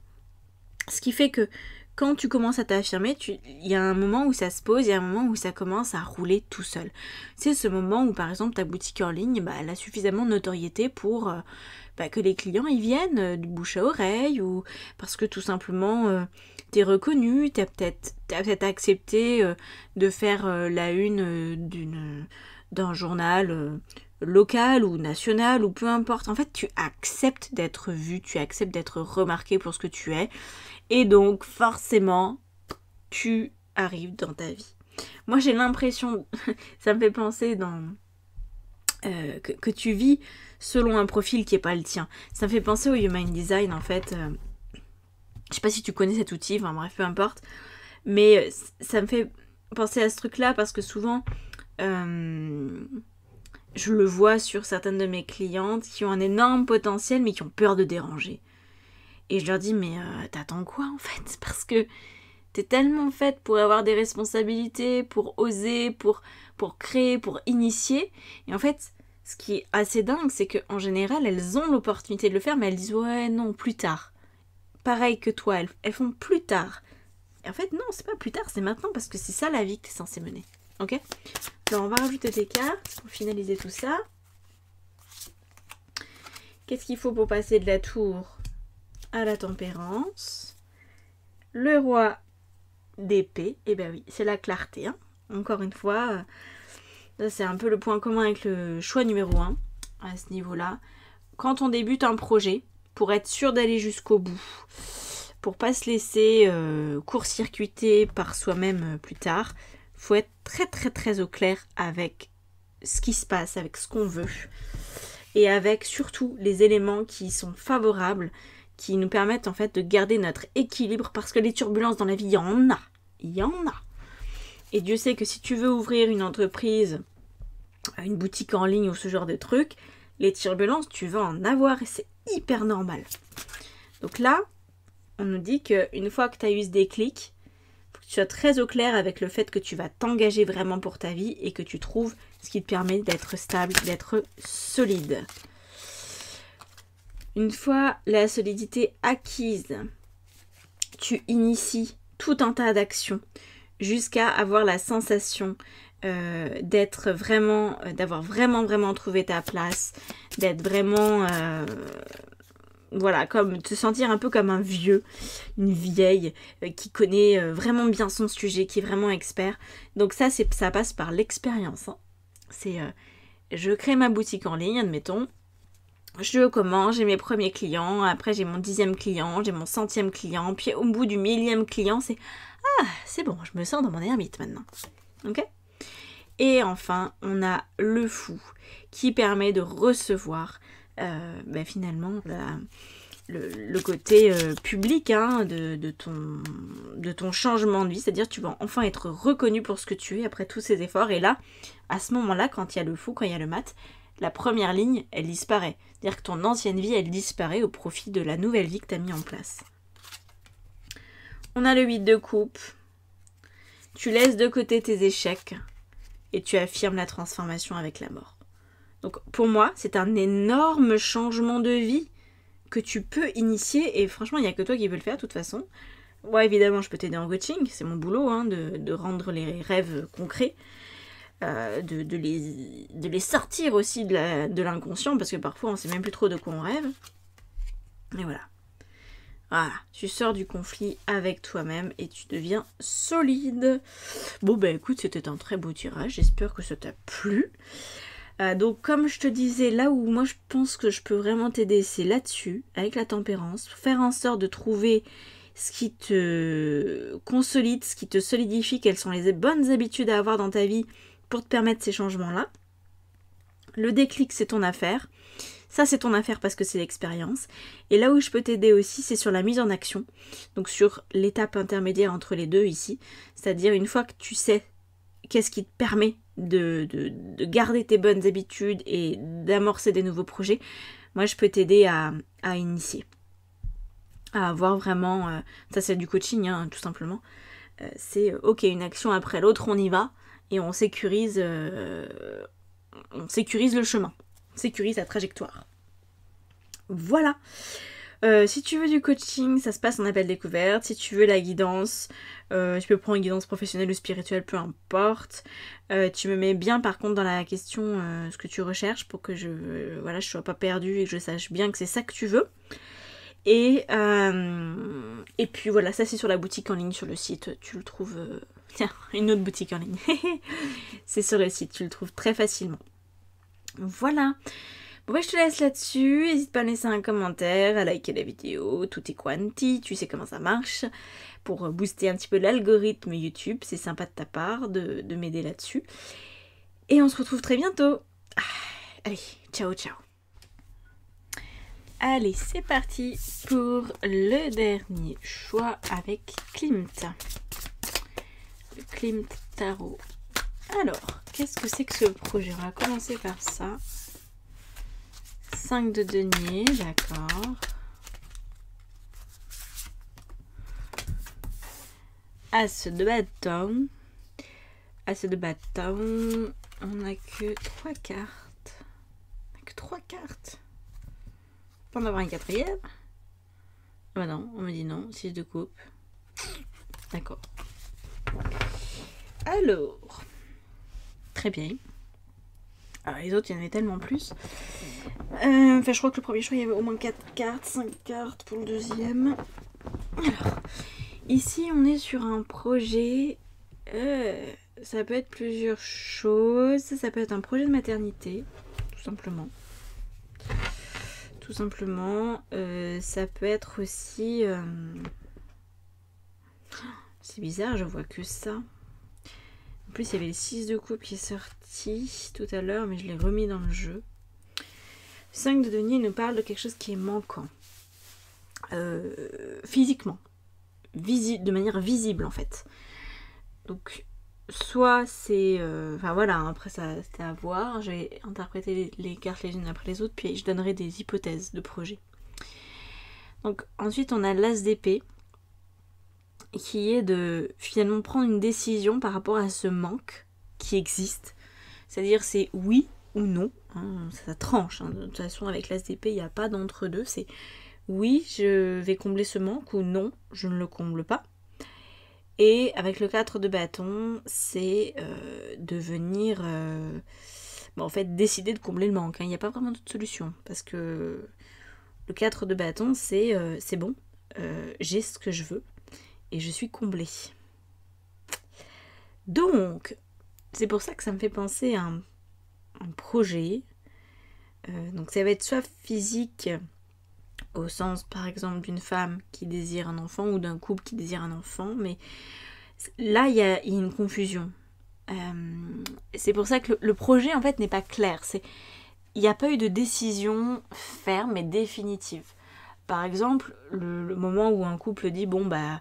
Ce qui fait que quand tu commences à t'affirmer, il y a un moment où ça se pose, il y a un moment où ça commence à rouler tout seul. C'est ce moment où par exemple ta boutique en ligne, bah, elle a suffisamment de notoriété pour euh, bah, que les clients y viennent de euh, du bouche à oreille ou parce que tout simplement euh, t'es reconnu, t'as peut-être as peut, être accepté de faire la une d'un journal local ou national ou peu importe. En fait, tu acceptes d'être vu, tu acceptes d'être remarqué pour ce que tu es. Et donc, forcément, tu arrives dans ta vie. Moi, j'ai l'impression, <laughs> ça me fait penser dans, euh, que, tu vis selon un profil qui n'est pas le tien. Ça me fait penser au Human Design, en fait. Euh, je sais pas si tu connais cet outil, enfin bref, peu importe. Mais euh, ça me fait penser à ce truc-là parce que souvent, je le vois sur certaines de mes clientes qui ont un énorme potentiel mais qui ont peur de déranger. Et je leur dis, mais euh, t'attends quoi en fait Parce que t'es tellement faite pour avoir des responsabilités, pour oser, pour, pour créer, pour initier. Et en fait, ce qui est assez dingue, c'est que en général, elles ont l'opportunité de le faire, mais elles disent, ouais, non, plus tard. Pareil que toi, elles, elles font plus tard. Et en fait, non, c'est pas plus tard, c'est maintenant, parce que c'est ça la vie que t'es censée mener. Ok Alors, on va rajouter des cartes pour finaliser tout ça. Qu'est-ce qu'il faut pour passer de la tour la tempérance. Le roi d'épée, et eh ben oui, c'est la clarté. Hein. Encore une fois, euh, c'est un peu le point commun avec le choix numéro 1 à ce niveau-là. Quand on débute un projet, pour être sûr d'aller jusqu'au bout, pour pas se laisser euh, court-circuiter par soi-même euh, plus tard, faut être très très très au clair avec ce qui se passe, avec ce qu'on veut et avec surtout les éléments qui sont favorables qui nous permettent en fait de garder notre équilibre parce que les turbulences dans la vie, il y en a. Il y en a. Et Dieu sait que si tu veux ouvrir une entreprise, une boutique en ligne ou ce genre de truc, les turbulences, tu vas en avoir et c'est hyper normal. Donc là, on nous dit qu'une fois que tu as eu ce déclic, faut que tu sois très au clair avec le fait que tu vas t'engager vraiment pour ta vie et que tu trouves ce qui te permet d'être stable, d'être solide. Une fois la solidité acquise, tu inities tout un tas d'actions jusqu'à avoir la sensation euh, d'être vraiment, euh, d'avoir vraiment, vraiment trouvé ta place, d'être vraiment, euh, voilà, comme te sentir un peu comme un vieux, une vieille qui connaît vraiment bien son sujet, qui est vraiment expert. Donc ça, ça passe par l'expérience. Hein. C'est, je crée ma boutique en ligne, admettons, je commence, j'ai mes premiers clients, après j'ai mon dixième client, j'ai mon centième client, puis au bout du millième client, c'est Ah, c'est bon, je me sens dans mon ermite maintenant. Ok Et enfin, on a le fou qui permet de recevoir euh, ben, finalement le, côté euh, public hein, de, ton, de ton changement de vie, c'est-à-dire tu vas enfin être reconnu pour ce que tu es après tous ces efforts. Et là, à ce moment-là, quand il y a le fou, quand il y a le mat, la première ligne, elle disparaît. C'est-à-dire que ton ancienne vie, elle disparaît au profit de la nouvelle vie que tu as mis en place. On a le 8 de coupe. Tu laisses de côté tes échecs et tu affirmes la transformation avec la mort. Donc pour moi, c'est un énorme changement de vie que tu peux initier et franchement, il n'y a que toi qui peux le faire de toute façon. Moi, ouais, évidemment, je peux t'aider en coaching, c'est mon boulot hein, de, rendre les rêves concrets. Euh, de, les, sortir aussi de l'inconscient, parce que parfois on sait même plus trop de quoi on rêve. Et voilà. Voilà, tu sors du conflit avec toi-même et tu deviens solide. Bon ben écoute, c'était un très beau tirage, j'espère que ça t'a plu. Euh, donc comme je te disais, là où moi je pense que je peux vraiment t'aider, c'est là-dessus, avec la tempérance, faire en sorte de trouver ce qui te consolide, ce qui te solidifie, quelles sont les bonnes habitudes à avoir dans ta vie pour te permettre ces changements-là. Le déclic, c'est ton affaire. Ça, c'est ton affaire parce que c'est l'expérience. Et là où je peux t'aider aussi, c'est sur la mise en action. Donc sur l'étape intermédiaire entre les deux ici. C'est-à-dire une fois que tu sais qu'est-ce qui te permet de, de, garder tes bonnes habitudes et d'amorcer des nouveaux projets, moi je peux t'aider à, à, initier. À avoir vraiment... Euh, ça c'est du coaching, hein, tout simplement. Euh, c'est ok, une action après l'autre, on y va et on sécurise, euh, on sécurise le chemin, on sécurise la trajectoire. Voilà. Euh, si tu veux du coaching, ça se passe en appel découverte. Si tu veux la guidance, tu euh, peux prendre une guidance professionnelle ou spirituelle, peu importe. tu me mets bien par contre dans la question ce que tu recherches pour que je voilà, sois pas perdue et que je sache bien que c'est ça que tu veux. Et, et puis voilà, ça c'est sur la boutique en ligne, sur le site, tu le trouves une autre boutique en ligne. <laughs> c'est sur le site, tu le trouves très facilement. Voilà. Bon bah je te laisse là-dessus, n'hésite pas à laisser un commentaire, à liker la vidéo, tout est quanti, tu sais comment ça marche, pour booster un petit peu l'algorithme YouTube, c'est sympa de ta part de, m'aider là-dessus. Et on se retrouve très bientôt. Ah, allez, ciao ciao. Allez, c'est parti pour le dernier choix avec Klimt. Klimt Tarot. Alors, qu'est-ce que c'est que ce projet On va commencer par ça. 5 de denier, d'accord. As de bâton. As de bâton. On a que 3 cartes. On n'a que 3 cartes. Pour en avoir une quatrième ah Bah non, on me dit non. 6 de coupe. D'accord. Alors, très bien. Alors ah, les autres, il y en avait tellement plus. Euh, enfin, je crois que le premier choix, il y avait au moins 4 cartes, 5 cartes pour le deuxième. Alors, ici, on est sur un projet. Euh, ça peut être plusieurs choses. Ça peut être un projet de maternité, tout simplement. Tout simplement. Euh, ça peut être aussi... C'est bizarre, je vois que ça. En plus, il y avait le 6 de coupe qui est sorti tout à l'heure, mais je l'ai remis dans le jeu. 5 de deniers nous parle de quelque chose qui est manquant. Euh, physiquement. de manière visible, en fait. Donc, soit c'est... Euh, enfin voilà, hein, après ça c'était à voir. J'ai interprété les, cartes les unes après les autres, puis je donnerai des hypothèses de projet. Donc ensuite on a l'as d'épée qui est de finalement prendre une décision par rapport à ce manque qui existe. C'est-à-dire c'est oui ou non, hein, ça, tranche. Hein. De toute façon avec l'ASDP il n'y a pas d'entre-deux, c'est oui je vais combler ce manque ou non je ne le comble pas. Et avec le 4 de bâton c'est euh, de venir euh, bah, en fait décider de combler le manque. Hein. Il n'y a pas vraiment d'autre solution parce que le 4 de bâton c'est euh, c'est bon, j'ai ce que je veux et je suis comblée. Donc, c'est pour ça que ça me fait penser à un, projet. Euh, donc ça va être soit physique, au sens par exemple d'une femme qui désire un enfant ou d'un couple qui désire un enfant, mais là il y, a, une confusion. Euh, c'est pour ça que le, projet en fait n'est pas clair. Il n'y a pas eu de décision ferme et définitive. Par exemple, le moment où un couple dit bon bah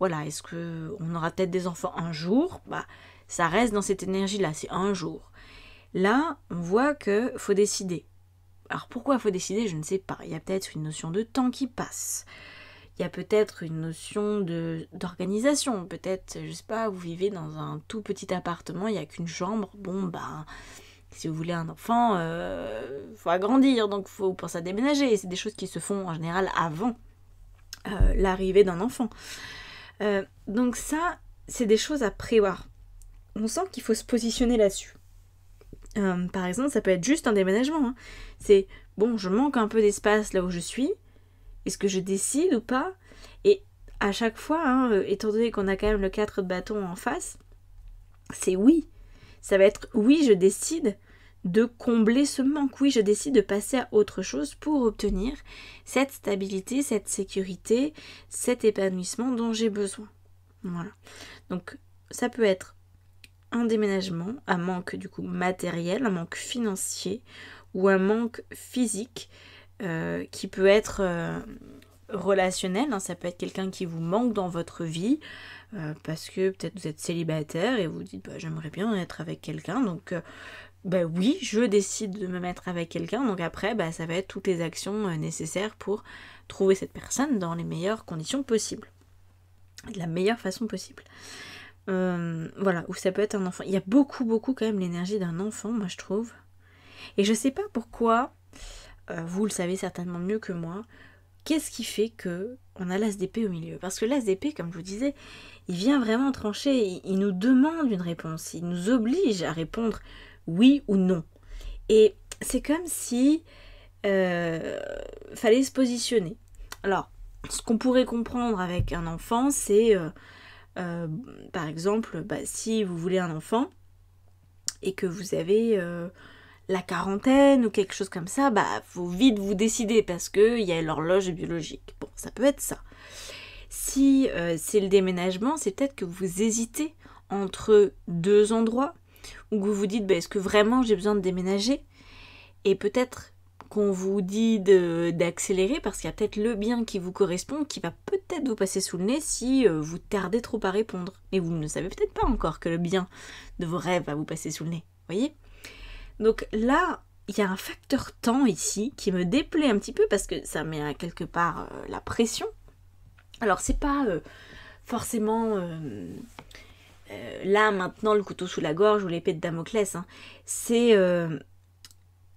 voilà, est-ce que on aura peut-être des enfants un jour Bah, ça reste dans cette énergie-là, c'est un jour. Là, on voit que faut décider. Alors pourquoi faut décider Je ne sais pas. Il y a peut-être une notion de temps qui passe. Il y a peut-être une notion d'organisation. Peut-être, je sais pas, vous vivez dans un tout petit appartement, il n'y a qu'une chambre. Bon, bah, si vous voulez un enfant, il euh, faut agrandir, donc faut penser à déménager. C'est des choses qui se font en général avant euh, l'arrivée d'un enfant. Euh, donc ça, c'est des choses à prévoir. On sent qu'il faut se positionner là-dessus. Euh, par exemple, ça peut être juste un déménagement. Hein. C'est bon, je manque un peu d'espace là où je suis. Est-ce que je décide ou pas Et à chaque fois, hein, euh, étant donné qu'on a quand même le 4 de bâton en face, c'est oui. Ça va être oui, je décide de combler ce manque. Oui, je décide de passer à autre chose pour obtenir cette stabilité, cette sécurité, cet épanouissement dont j'ai besoin. Voilà. Donc ça peut être un déménagement, un manque du coup matériel, un manque financier ou un manque physique euh, qui peut être euh, relationnel. Hein. Ça peut être quelqu'un qui vous manque dans votre vie euh, parce que peut-être vous êtes célibataire et vous dites bah, j'aimerais bien être avec quelqu'un. Donc ben oui, je décide de me mettre avec quelqu'un, donc après, bah, ça va être toutes les actions euh, nécessaires pour trouver cette personne dans les meilleures conditions possibles, de la meilleure façon possible. Euh, voilà, ou ça peut être un enfant. Il y a beaucoup, beaucoup quand même l'énergie d'un enfant, moi je trouve. Et je sais pas pourquoi, euh, vous le savez certainement mieux que moi, qu'est-ce qui fait que on a l'as d'épée au milieu Parce que l'as d'épée, comme je vous disais, il vient vraiment trancher, il nous demande une réponse, il nous oblige à répondre oui ou non. Et c'est comme si euh, fallait se positionner. Alors, ce qu'on pourrait comprendre avec un enfant, c'est euh, euh, par exemple, bah, si vous voulez un enfant et que vous avez la quarantaine ou quelque chose comme ça, bah faut vite vous décider parce il y a l'horloge biologique. Bon, ça peut être ça. Si c'est le déménagement, c'est peut-être que vous hésitez entre deux endroits ou que vous vous dites ben, est-ce que vraiment j'ai besoin de déménager Et peut-être qu'on vous dit d'accélérer parce qu'il y a peut-être le bien qui vous correspond qui va peut-être vous passer sous le nez si euh, vous tardez trop à répondre. Et vous ne savez peut-être pas encore que le bien de vos rêves va vous passer sous le nez. Voyez Donc là, il y a un facteur temps ici qui me déplaît un petit peu parce que ça met quelque part euh, la pression. Alors c'est pas euh, forcément euh, là maintenant le couteau sous la gorge ou l'épée de Damoclès, hein, c'est euh,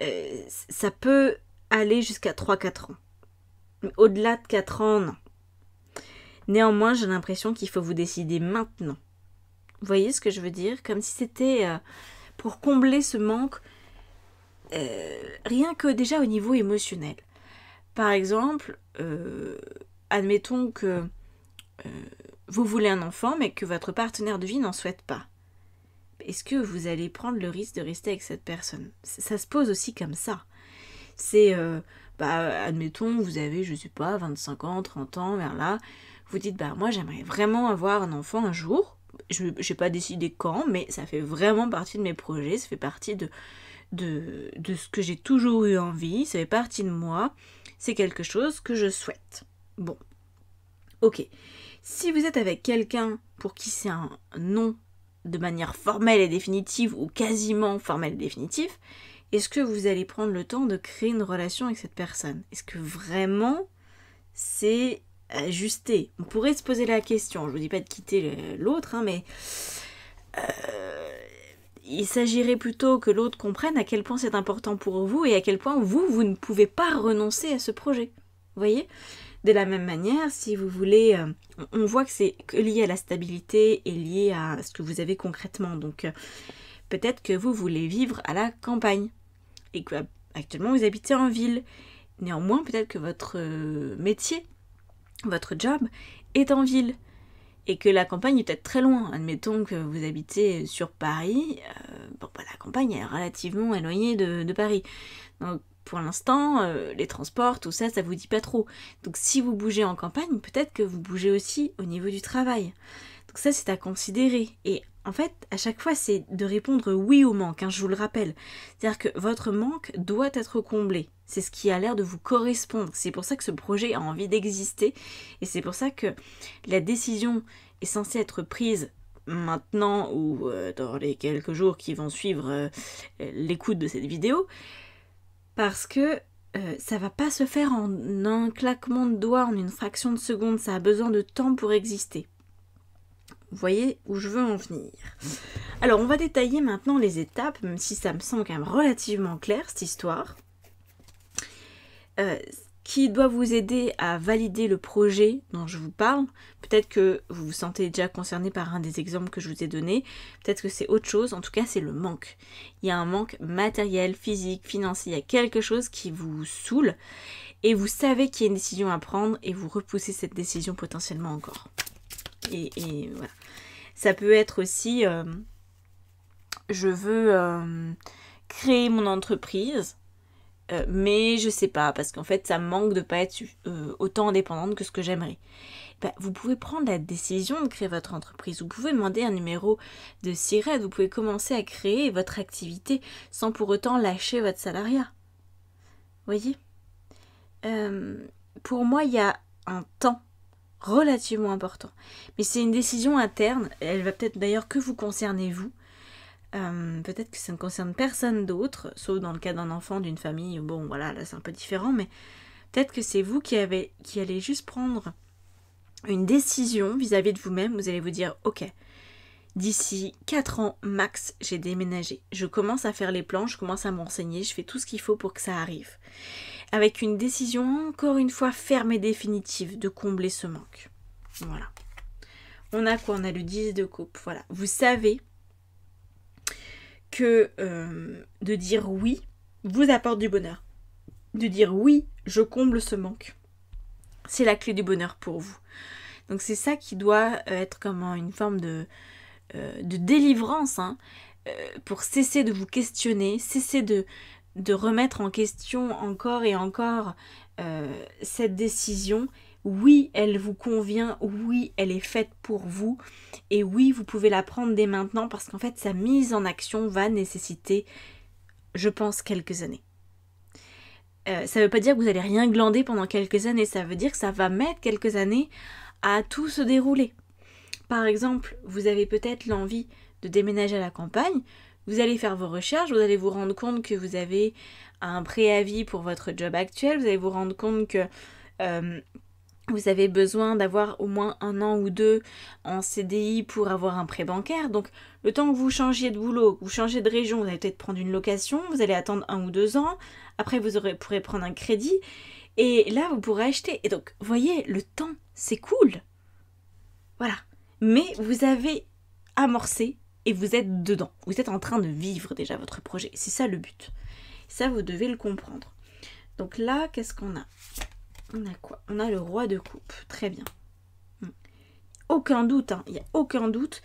euh, ça peut aller jusqu'à 3-4 ans. Au-delà de 4 ans, non. Néanmoins, j'ai l'impression qu'il faut vous décider maintenant. Vous voyez ce que je veux dire Comme si c'était pour combler ce manque, rien que déjà au niveau émotionnel. Par exemple, admettons que vous voulez un enfant mais que votre partenaire de vie n'en souhaite pas. Est-ce que vous allez prendre le risque de rester avec cette personne ça, se pose aussi comme ça. C'est, euh, bah, admettons, vous avez, je sais pas, 25 ans, 30 ans, vers là. Vous dites, bah, moi, j'aimerais vraiment avoir un enfant un jour. Je n'ai pas décidé quand, mais ça fait vraiment partie de mes projets. Ça fait partie de, de, de ce que j'ai toujours eu envie. Ça fait partie de moi. C'est quelque chose que je souhaite. Bon. Ok. Si vous êtes avec quelqu'un pour qui c'est un nom de manière formelle et définitive ou quasiment formelle et définitive, est-ce que vous allez prendre le temps de créer une relation avec cette personne Est-ce que vraiment c'est ajusté On pourrait se poser la question, je vous dis pas de quitter l'autre, hein, mais euh, il s'agirait plutôt que l'autre comprenne à quel point c'est important pour vous et à quel point vous, vous ne pouvez pas renoncer à ce projet. Vous voyez de la même manière, si vous voulez, euh, on voit que c'est lié à la stabilité et lié à ce que vous avez concrètement. Donc euh, peut-être que vous voulez vivre à la campagne et que euh, actuellement vous habitez en ville. Néanmoins, peut-être que votre métier, votre job est en ville et que la campagne est peut-être très loin. Admettons que vous habitez sur Paris, bon, bah, la campagne est relativement éloignée de, de Paris. Donc pour l'instant, euh, les transports, tout ça, ça vous dit pas trop. Donc si vous bougez en campagne, peut-être que vous bougez aussi au niveau du travail. Donc ça, c'est à considérer. Et en fait, à chaque fois, c'est de répondre oui au manque, hein, je vous le rappelle. C'est-à-dire que votre manque doit être comblé. C'est ce qui a l'air de vous correspondre. C'est pour ça que ce projet a envie d'exister. Et c'est pour ça que la décision est censée être prise maintenant ou euh, dans les quelques jours qui vont suivre euh, l'écoute de cette vidéo parce que ça euh, ça va pas se faire en un claquement de doigts, en une fraction de seconde, ça a besoin de temps pour exister. Vous voyez où je veux en venir. Alors on va détailler maintenant les étapes, même si ça me semble quand même relativement clair cette histoire. Euh, qui doit vous aider à valider le projet dont je vous parle. Peut-être que vous vous sentez déjà concerné par un des exemples que je vous ai donné, peut-être que c'est autre chose, en tout cas c'est le manque. Il y a un manque matériel, physique, financier, il y a quelque chose qui vous saoule et vous savez qu'il y a une décision à prendre et vous repoussez cette décision potentiellement encore. Et, voilà. Ça peut être aussi, euh, je veux euh, créer mon entreprise, euh, mais je sais pas, parce qu'en fait, ça me manque de pas être euh, autant indépendante que ce que j'aimerais. Bah, vous pouvez prendre la décision de créer votre entreprise. Vous pouvez demander un numéro de Siret. Vous pouvez commencer à créer votre activité sans pour autant lâcher votre salariat. Voyez euh, Pour moi, il y a un temps relativement important. Mais c'est une décision interne. Elle va peut-être d'ailleurs que vous concernez vous. Euh, peut-être que ça ne concerne personne d'autre, sauf dans le cas d'un enfant, d'une famille, bon voilà, là c'est un peu différent, mais peut-être que c'est vous qui, avez, qui allez juste prendre une décision vis-à-vis de vous-même, vous allez vous dire, ok, d'ici 4 ans max, j'ai déménagé, je commence à faire les plans, je commence à m'enseigner, je fais tout ce qu'il faut pour que ça arrive, avec une décision encore une fois ferme et définitive de combler ce manque. Voilà. On a quoi On a le 10 de coupe. Voilà. Vous savez que euh, de dire oui vous apporte du bonheur. De dire oui, je comble ce manque. C'est la clé du bonheur pour vous. Donc c'est ça qui doit euh, être comme une forme de, euh, de délivrance hein, pour cesser de vous questionner, cesser de, de remettre en question encore et encore cette décision oui, elle vous convient, oui, elle est faite pour vous, et oui, vous pouvez la prendre dès maintenant parce qu'en fait, sa mise en action va nécessiter, je pense, quelques années. Euh, ça ne veut pas dire que vous allez rien glander pendant quelques années, ça veut dire que ça va mettre quelques années à tout se dérouler. Par exemple, vous avez peut-être l'envie de déménager à la campagne, vous allez faire vos recherches, vous allez vous rendre compte que vous avez un préavis pour votre job actuel, vous allez vous rendre compte que euh, vous avez besoin d'avoir au moins un an ou deux en CDI pour avoir un prêt bancaire. Donc le temps que vous changiez de boulot, vous changez de région, vous allez peut-être prendre une location, vous allez attendre un ou deux ans, après vous aurez, pourrez prendre un crédit, et là vous pourrez acheter. Et donc, voyez, le temps, c'est cool. Voilà. Mais vous avez amorcé et vous êtes dedans. Vous êtes en train de vivre déjà votre projet. C'est ça le but. Ça, vous devez le comprendre. Donc là, qu'est-ce qu'on a on a quoi On a le roi de coupe. Très bien. Hmm. Aucun doute, hein. il n'y a aucun doute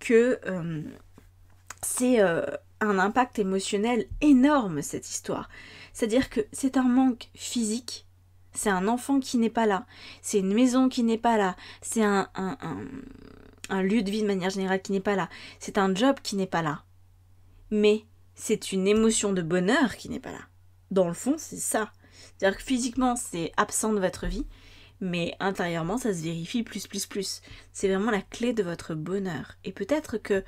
que euh, c'est euh, un impact émotionnel énorme cette histoire. C'est-à-dire que c'est un manque physique, c'est un enfant qui n'est pas là, c'est une maison qui n'est pas là, c'est un lieu de vie de manière générale qui n'est pas là, c'est un job qui n'est pas là. Mais c'est une émotion de bonheur qui n'est pas là. Dans le fond, c'est ça. C'est-à-dire que physiquement, c'est absent de votre vie, mais intérieurement, ça se vérifie plus, plus, plus. C'est vraiment la clé de votre bonheur. Et peut-être que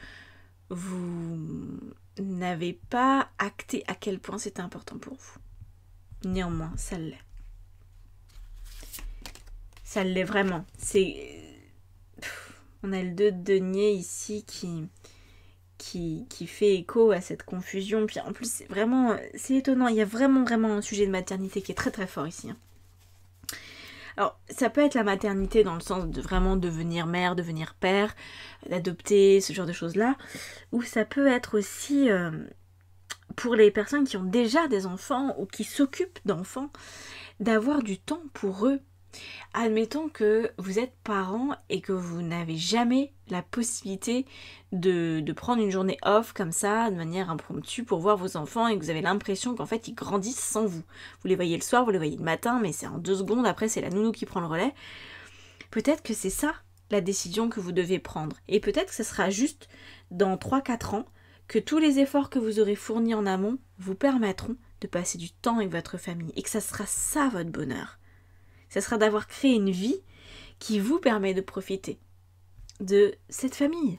vous n'avez pas acté à quel point c'était important pour vous. Néanmoins, ça l'est. Ça l'est vraiment. C'est. On a le deux denier ici qui qui, fait écho à cette confusion. Puis en plus, c'est vraiment, c'est étonnant. Il y a vraiment, vraiment un sujet de maternité qui est très, très fort ici. Hein. Alors, ça peut être la maternité dans le sens de vraiment devenir mère, devenir père, d'adopter, ce genre de choses-là. Ou ça peut être aussi euh, pour les personnes qui ont déjà des enfants ou qui s'occupent d'enfants, d'avoir du temps pour eux, Admettons que vous êtes parent et que vous n'avez jamais la possibilité de, prendre une journée off comme ça, de manière impromptue, pour voir vos enfants et que vous avez l'impression qu'en fait ils grandissent sans vous. Vous les voyez le soir, vous les voyez le matin, mais c'est en deux secondes, après c'est la nounou qui prend le relais. Peut-être que c'est ça la décision que vous devez prendre. Et peut-être que ce sera juste dans 3-4 ans que tous les efforts que vous aurez fournis en amont vous permettront de passer du temps avec votre famille et que ça sera ça votre bonheur ce sera d'avoir créé une vie qui vous permet de profiter de cette famille.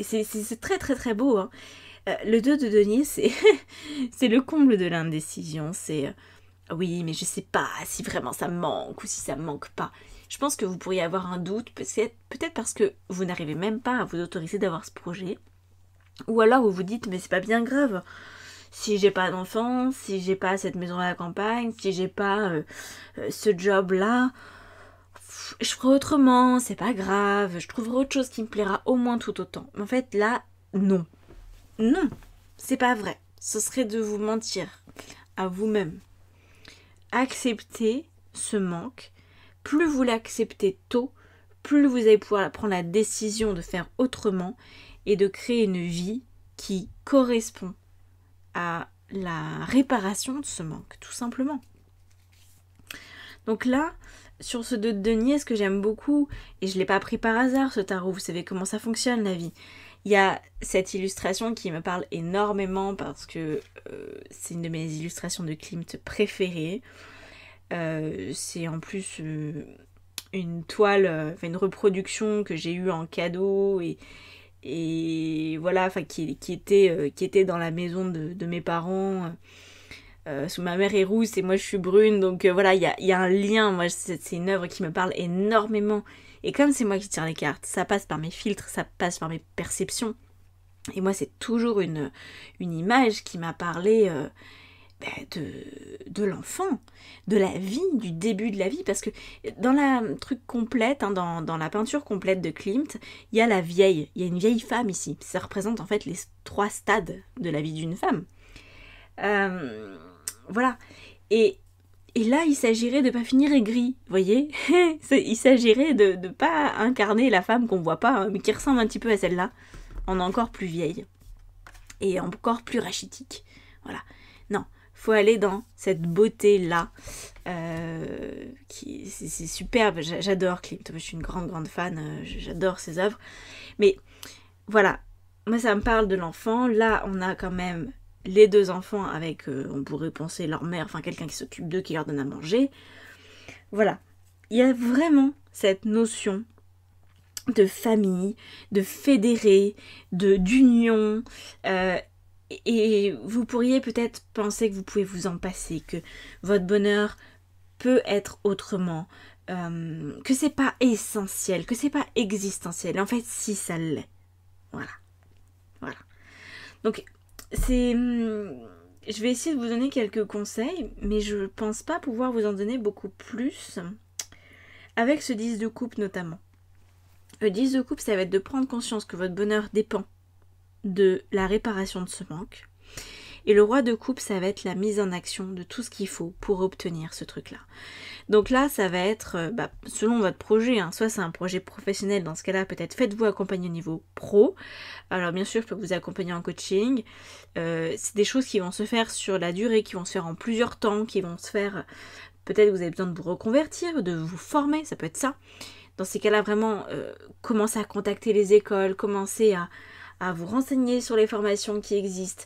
Et c'est très très très beau. Hein. Euh, le 2 de denier, <laughs> c'est le comble de l'indécision. C'est euh, oui, mais je ne sais pas si vraiment ça me manque ou si ça me manque pas. Je pense que vous pourriez avoir un doute, peut-être parce que vous n'arrivez même pas à vous autoriser d'avoir ce projet. Ou alors vous vous dites, mais c'est pas bien grave, si j'ai pas d'enfant, si j'ai pas cette maison à la campagne, si j'ai pas euh, euh, ce job là, je ferai autrement, c'est pas grave, je trouverai autre chose qui me plaira au moins tout autant. En fait, là, non. Non, c'est pas vrai. Ce serait de vous mentir à vous-même. Acceptez ce manque. Plus vous l'acceptez tôt, plus vous allez pouvoir prendre la décision de faire autrement et de créer une vie qui correspond à la réparation de ce manque, tout simplement. Donc là, sur ce 2 de denier, ce que j'aime beaucoup, et je ne l'ai pas pris par hasard ce tarot, vous savez comment ça fonctionne la vie. Il y a cette illustration qui me parle énormément parce que euh, c'est une de mes illustrations de Klimt préférées. Euh, c'est en plus euh, une toile, une reproduction que j'ai eue en cadeau et, et voilà, enfin qui, qui, était, euh, dans la maison de, mes parents. Euh, euh, sous ma mère est rousse et moi je suis brune, donc euh, voilà, il y a, un lien. Moi, c'est une œuvre qui me parle énormément. Et comme c'est moi qui tire les cartes, ça passe par mes filtres, ça passe par mes perceptions. Et moi, c'est toujours une, image qui m'a parlé, bah, de, de l'enfant, de la vie, du début de la vie, parce que dans la truc complète, hein, dans, la peinture complète de Klimt, il y a la vieille, il y a une vieille femme ici. Ça représente en fait les trois stades de la vie d'une femme. Euh, voilà. Et, et, là, il s'agirait de ne pas finir aigri, vous voyez <laughs> Il s'agirait de ne pas incarner la femme qu'on ne voit pas, hein, mais qui ressemble un petit peu à celle-là, en encore plus vieille et encore plus rachitique. Voilà faut aller dans cette beauté-là. Euh, qui c'est superbe, j'adore Klimt, je suis une grande grande fan, euh, j'adore ses œuvres. Mais voilà, moi ça me parle de l'enfant. Là, on a quand même les deux enfants avec, euh, on pourrait penser leur mère, enfin quelqu'un qui s'occupe d'eux, qui leur donne à manger. Voilà, il y a vraiment cette notion de famille, de fédérer, de d'union, et vous pourriez peut-être penser que vous pouvez vous en passer, que votre bonheur peut être autrement, euh, que c'est pas essentiel, que c'est pas existentiel. En fait, si ça l'est. Voilà. Voilà. Donc, c'est. Hmm, je vais essayer de vous donner quelques conseils, mais je pense pas pouvoir vous en donner beaucoup plus avec ce 10 de coupe notamment. Le 10 de coupe, ça va être de prendre conscience que votre bonheur dépend de la réparation de ce manque. Et le roi de coupe, ça va être la mise en action de tout ce qu'il faut pour obtenir ce truc-là. Donc là, ça va être, euh, bah, selon votre projet, hein, soit c'est un projet professionnel, dans ce cas-là, peut-être faites-vous accompagner au niveau pro. Alors bien sûr, je peux vous accompagner en coaching. Euh, c'est des choses qui vont se faire sur la durée, qui vont se faire en plusieurs temps, qui vont se faire... Peut-être vous avez besoin de vous reconvertir, de vous former, ça peut être ça. Dans ces cas-là, vraiment, euh, commencez à contacter les écoles, commencez à à vous renseigner sur les formations qui existent.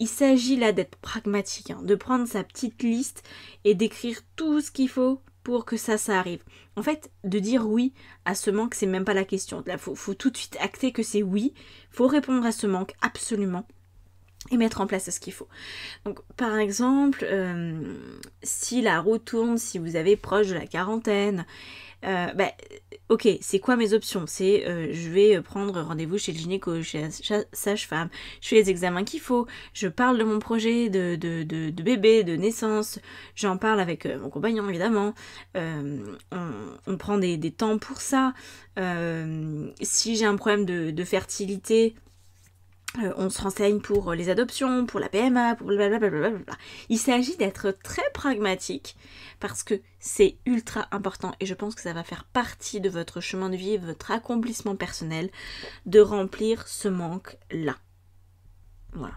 Il s'agit là d'être pragmatique, hein, de prendre sa petite liste et d'écrire tout ce qu'il faut pour que ça, ça arrive. En fait, de dire oui à ce manque, c'est même pas la question. Il faut, tout de suite acter que c'est oui. Faut répondre à ce manque absolument et mettre en place ce qu'il faut. Donc par exemple, euh, si la roue tourne, si vous avez proche de la quarantaine euh, bah, ok, c'est quoi mes options C'est euh, je vais euh, prendre rendez-vous chez le gynéco, chez la sage-femme, je fais les examens qu'il faut, je parle de mon projet de, bébé, de naissance, j'en parle avec mon compagnon évidemment, on, prend des, temps pour ça. si j'ai un problème de, fertilité, euh, on se renseigne pour euh, les adoptions, pour la PMA, pour blablabla. Il s'agit d'être très pragmatique parce que c'est ultra important et je pense que ça va faire partie de votre chemin de vie, votre accomplissement personnel de remplir ce manque-là. Voilà.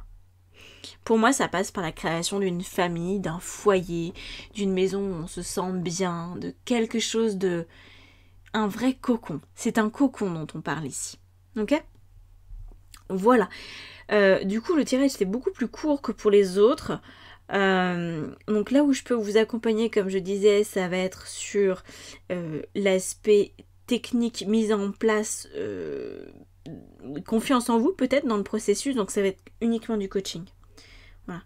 Pour moi, ça passe par la création d'une famille, d'un foyer, d'une maison où on se sent bien, de quelque chose de... un vrai cocon. C'est un cocon dont on parle ici. Ok voilà. Euh, du coup, le tirage c'est beaucoup plus court que pour les autres. Euh, donc là où je peux vous accompagner, comme je disais, ça va être sur euh, l'aspect technique mise en place, confiance en vous peut-être dans le processus. Donc ça va être uniquement du coaching. Voilà.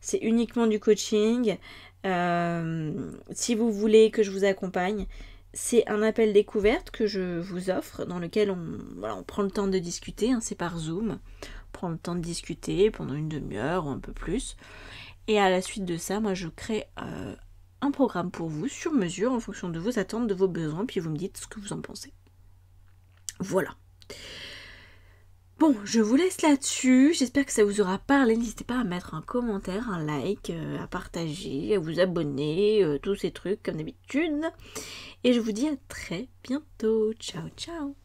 C'est uniquement du coaching. si vous voulez que je vous accompagne, c'est un appel découverte que je vous offre dans lequel on, voilà, prend le temps de discuter, hein. c'est par Zoom, on prend le temps de discuter pendant une demi-heure ou un peu plus. Et à la suite de ça, moi je crée euh, un programme pour vous sur mesure en fonction de vos attentes, de vos besoins, puis vous me dites ce que vous en pensez. Voilà. Bon, je vous laisse là-dessus. J'espère que ça vous aura parlé. N'hésitez pas à mettre un commentaire, un like, euh, à partager, à vous abonner, euh, tous ces trucs comme d'habitude. Et je vous dis à très bientôt. Ciao, ciao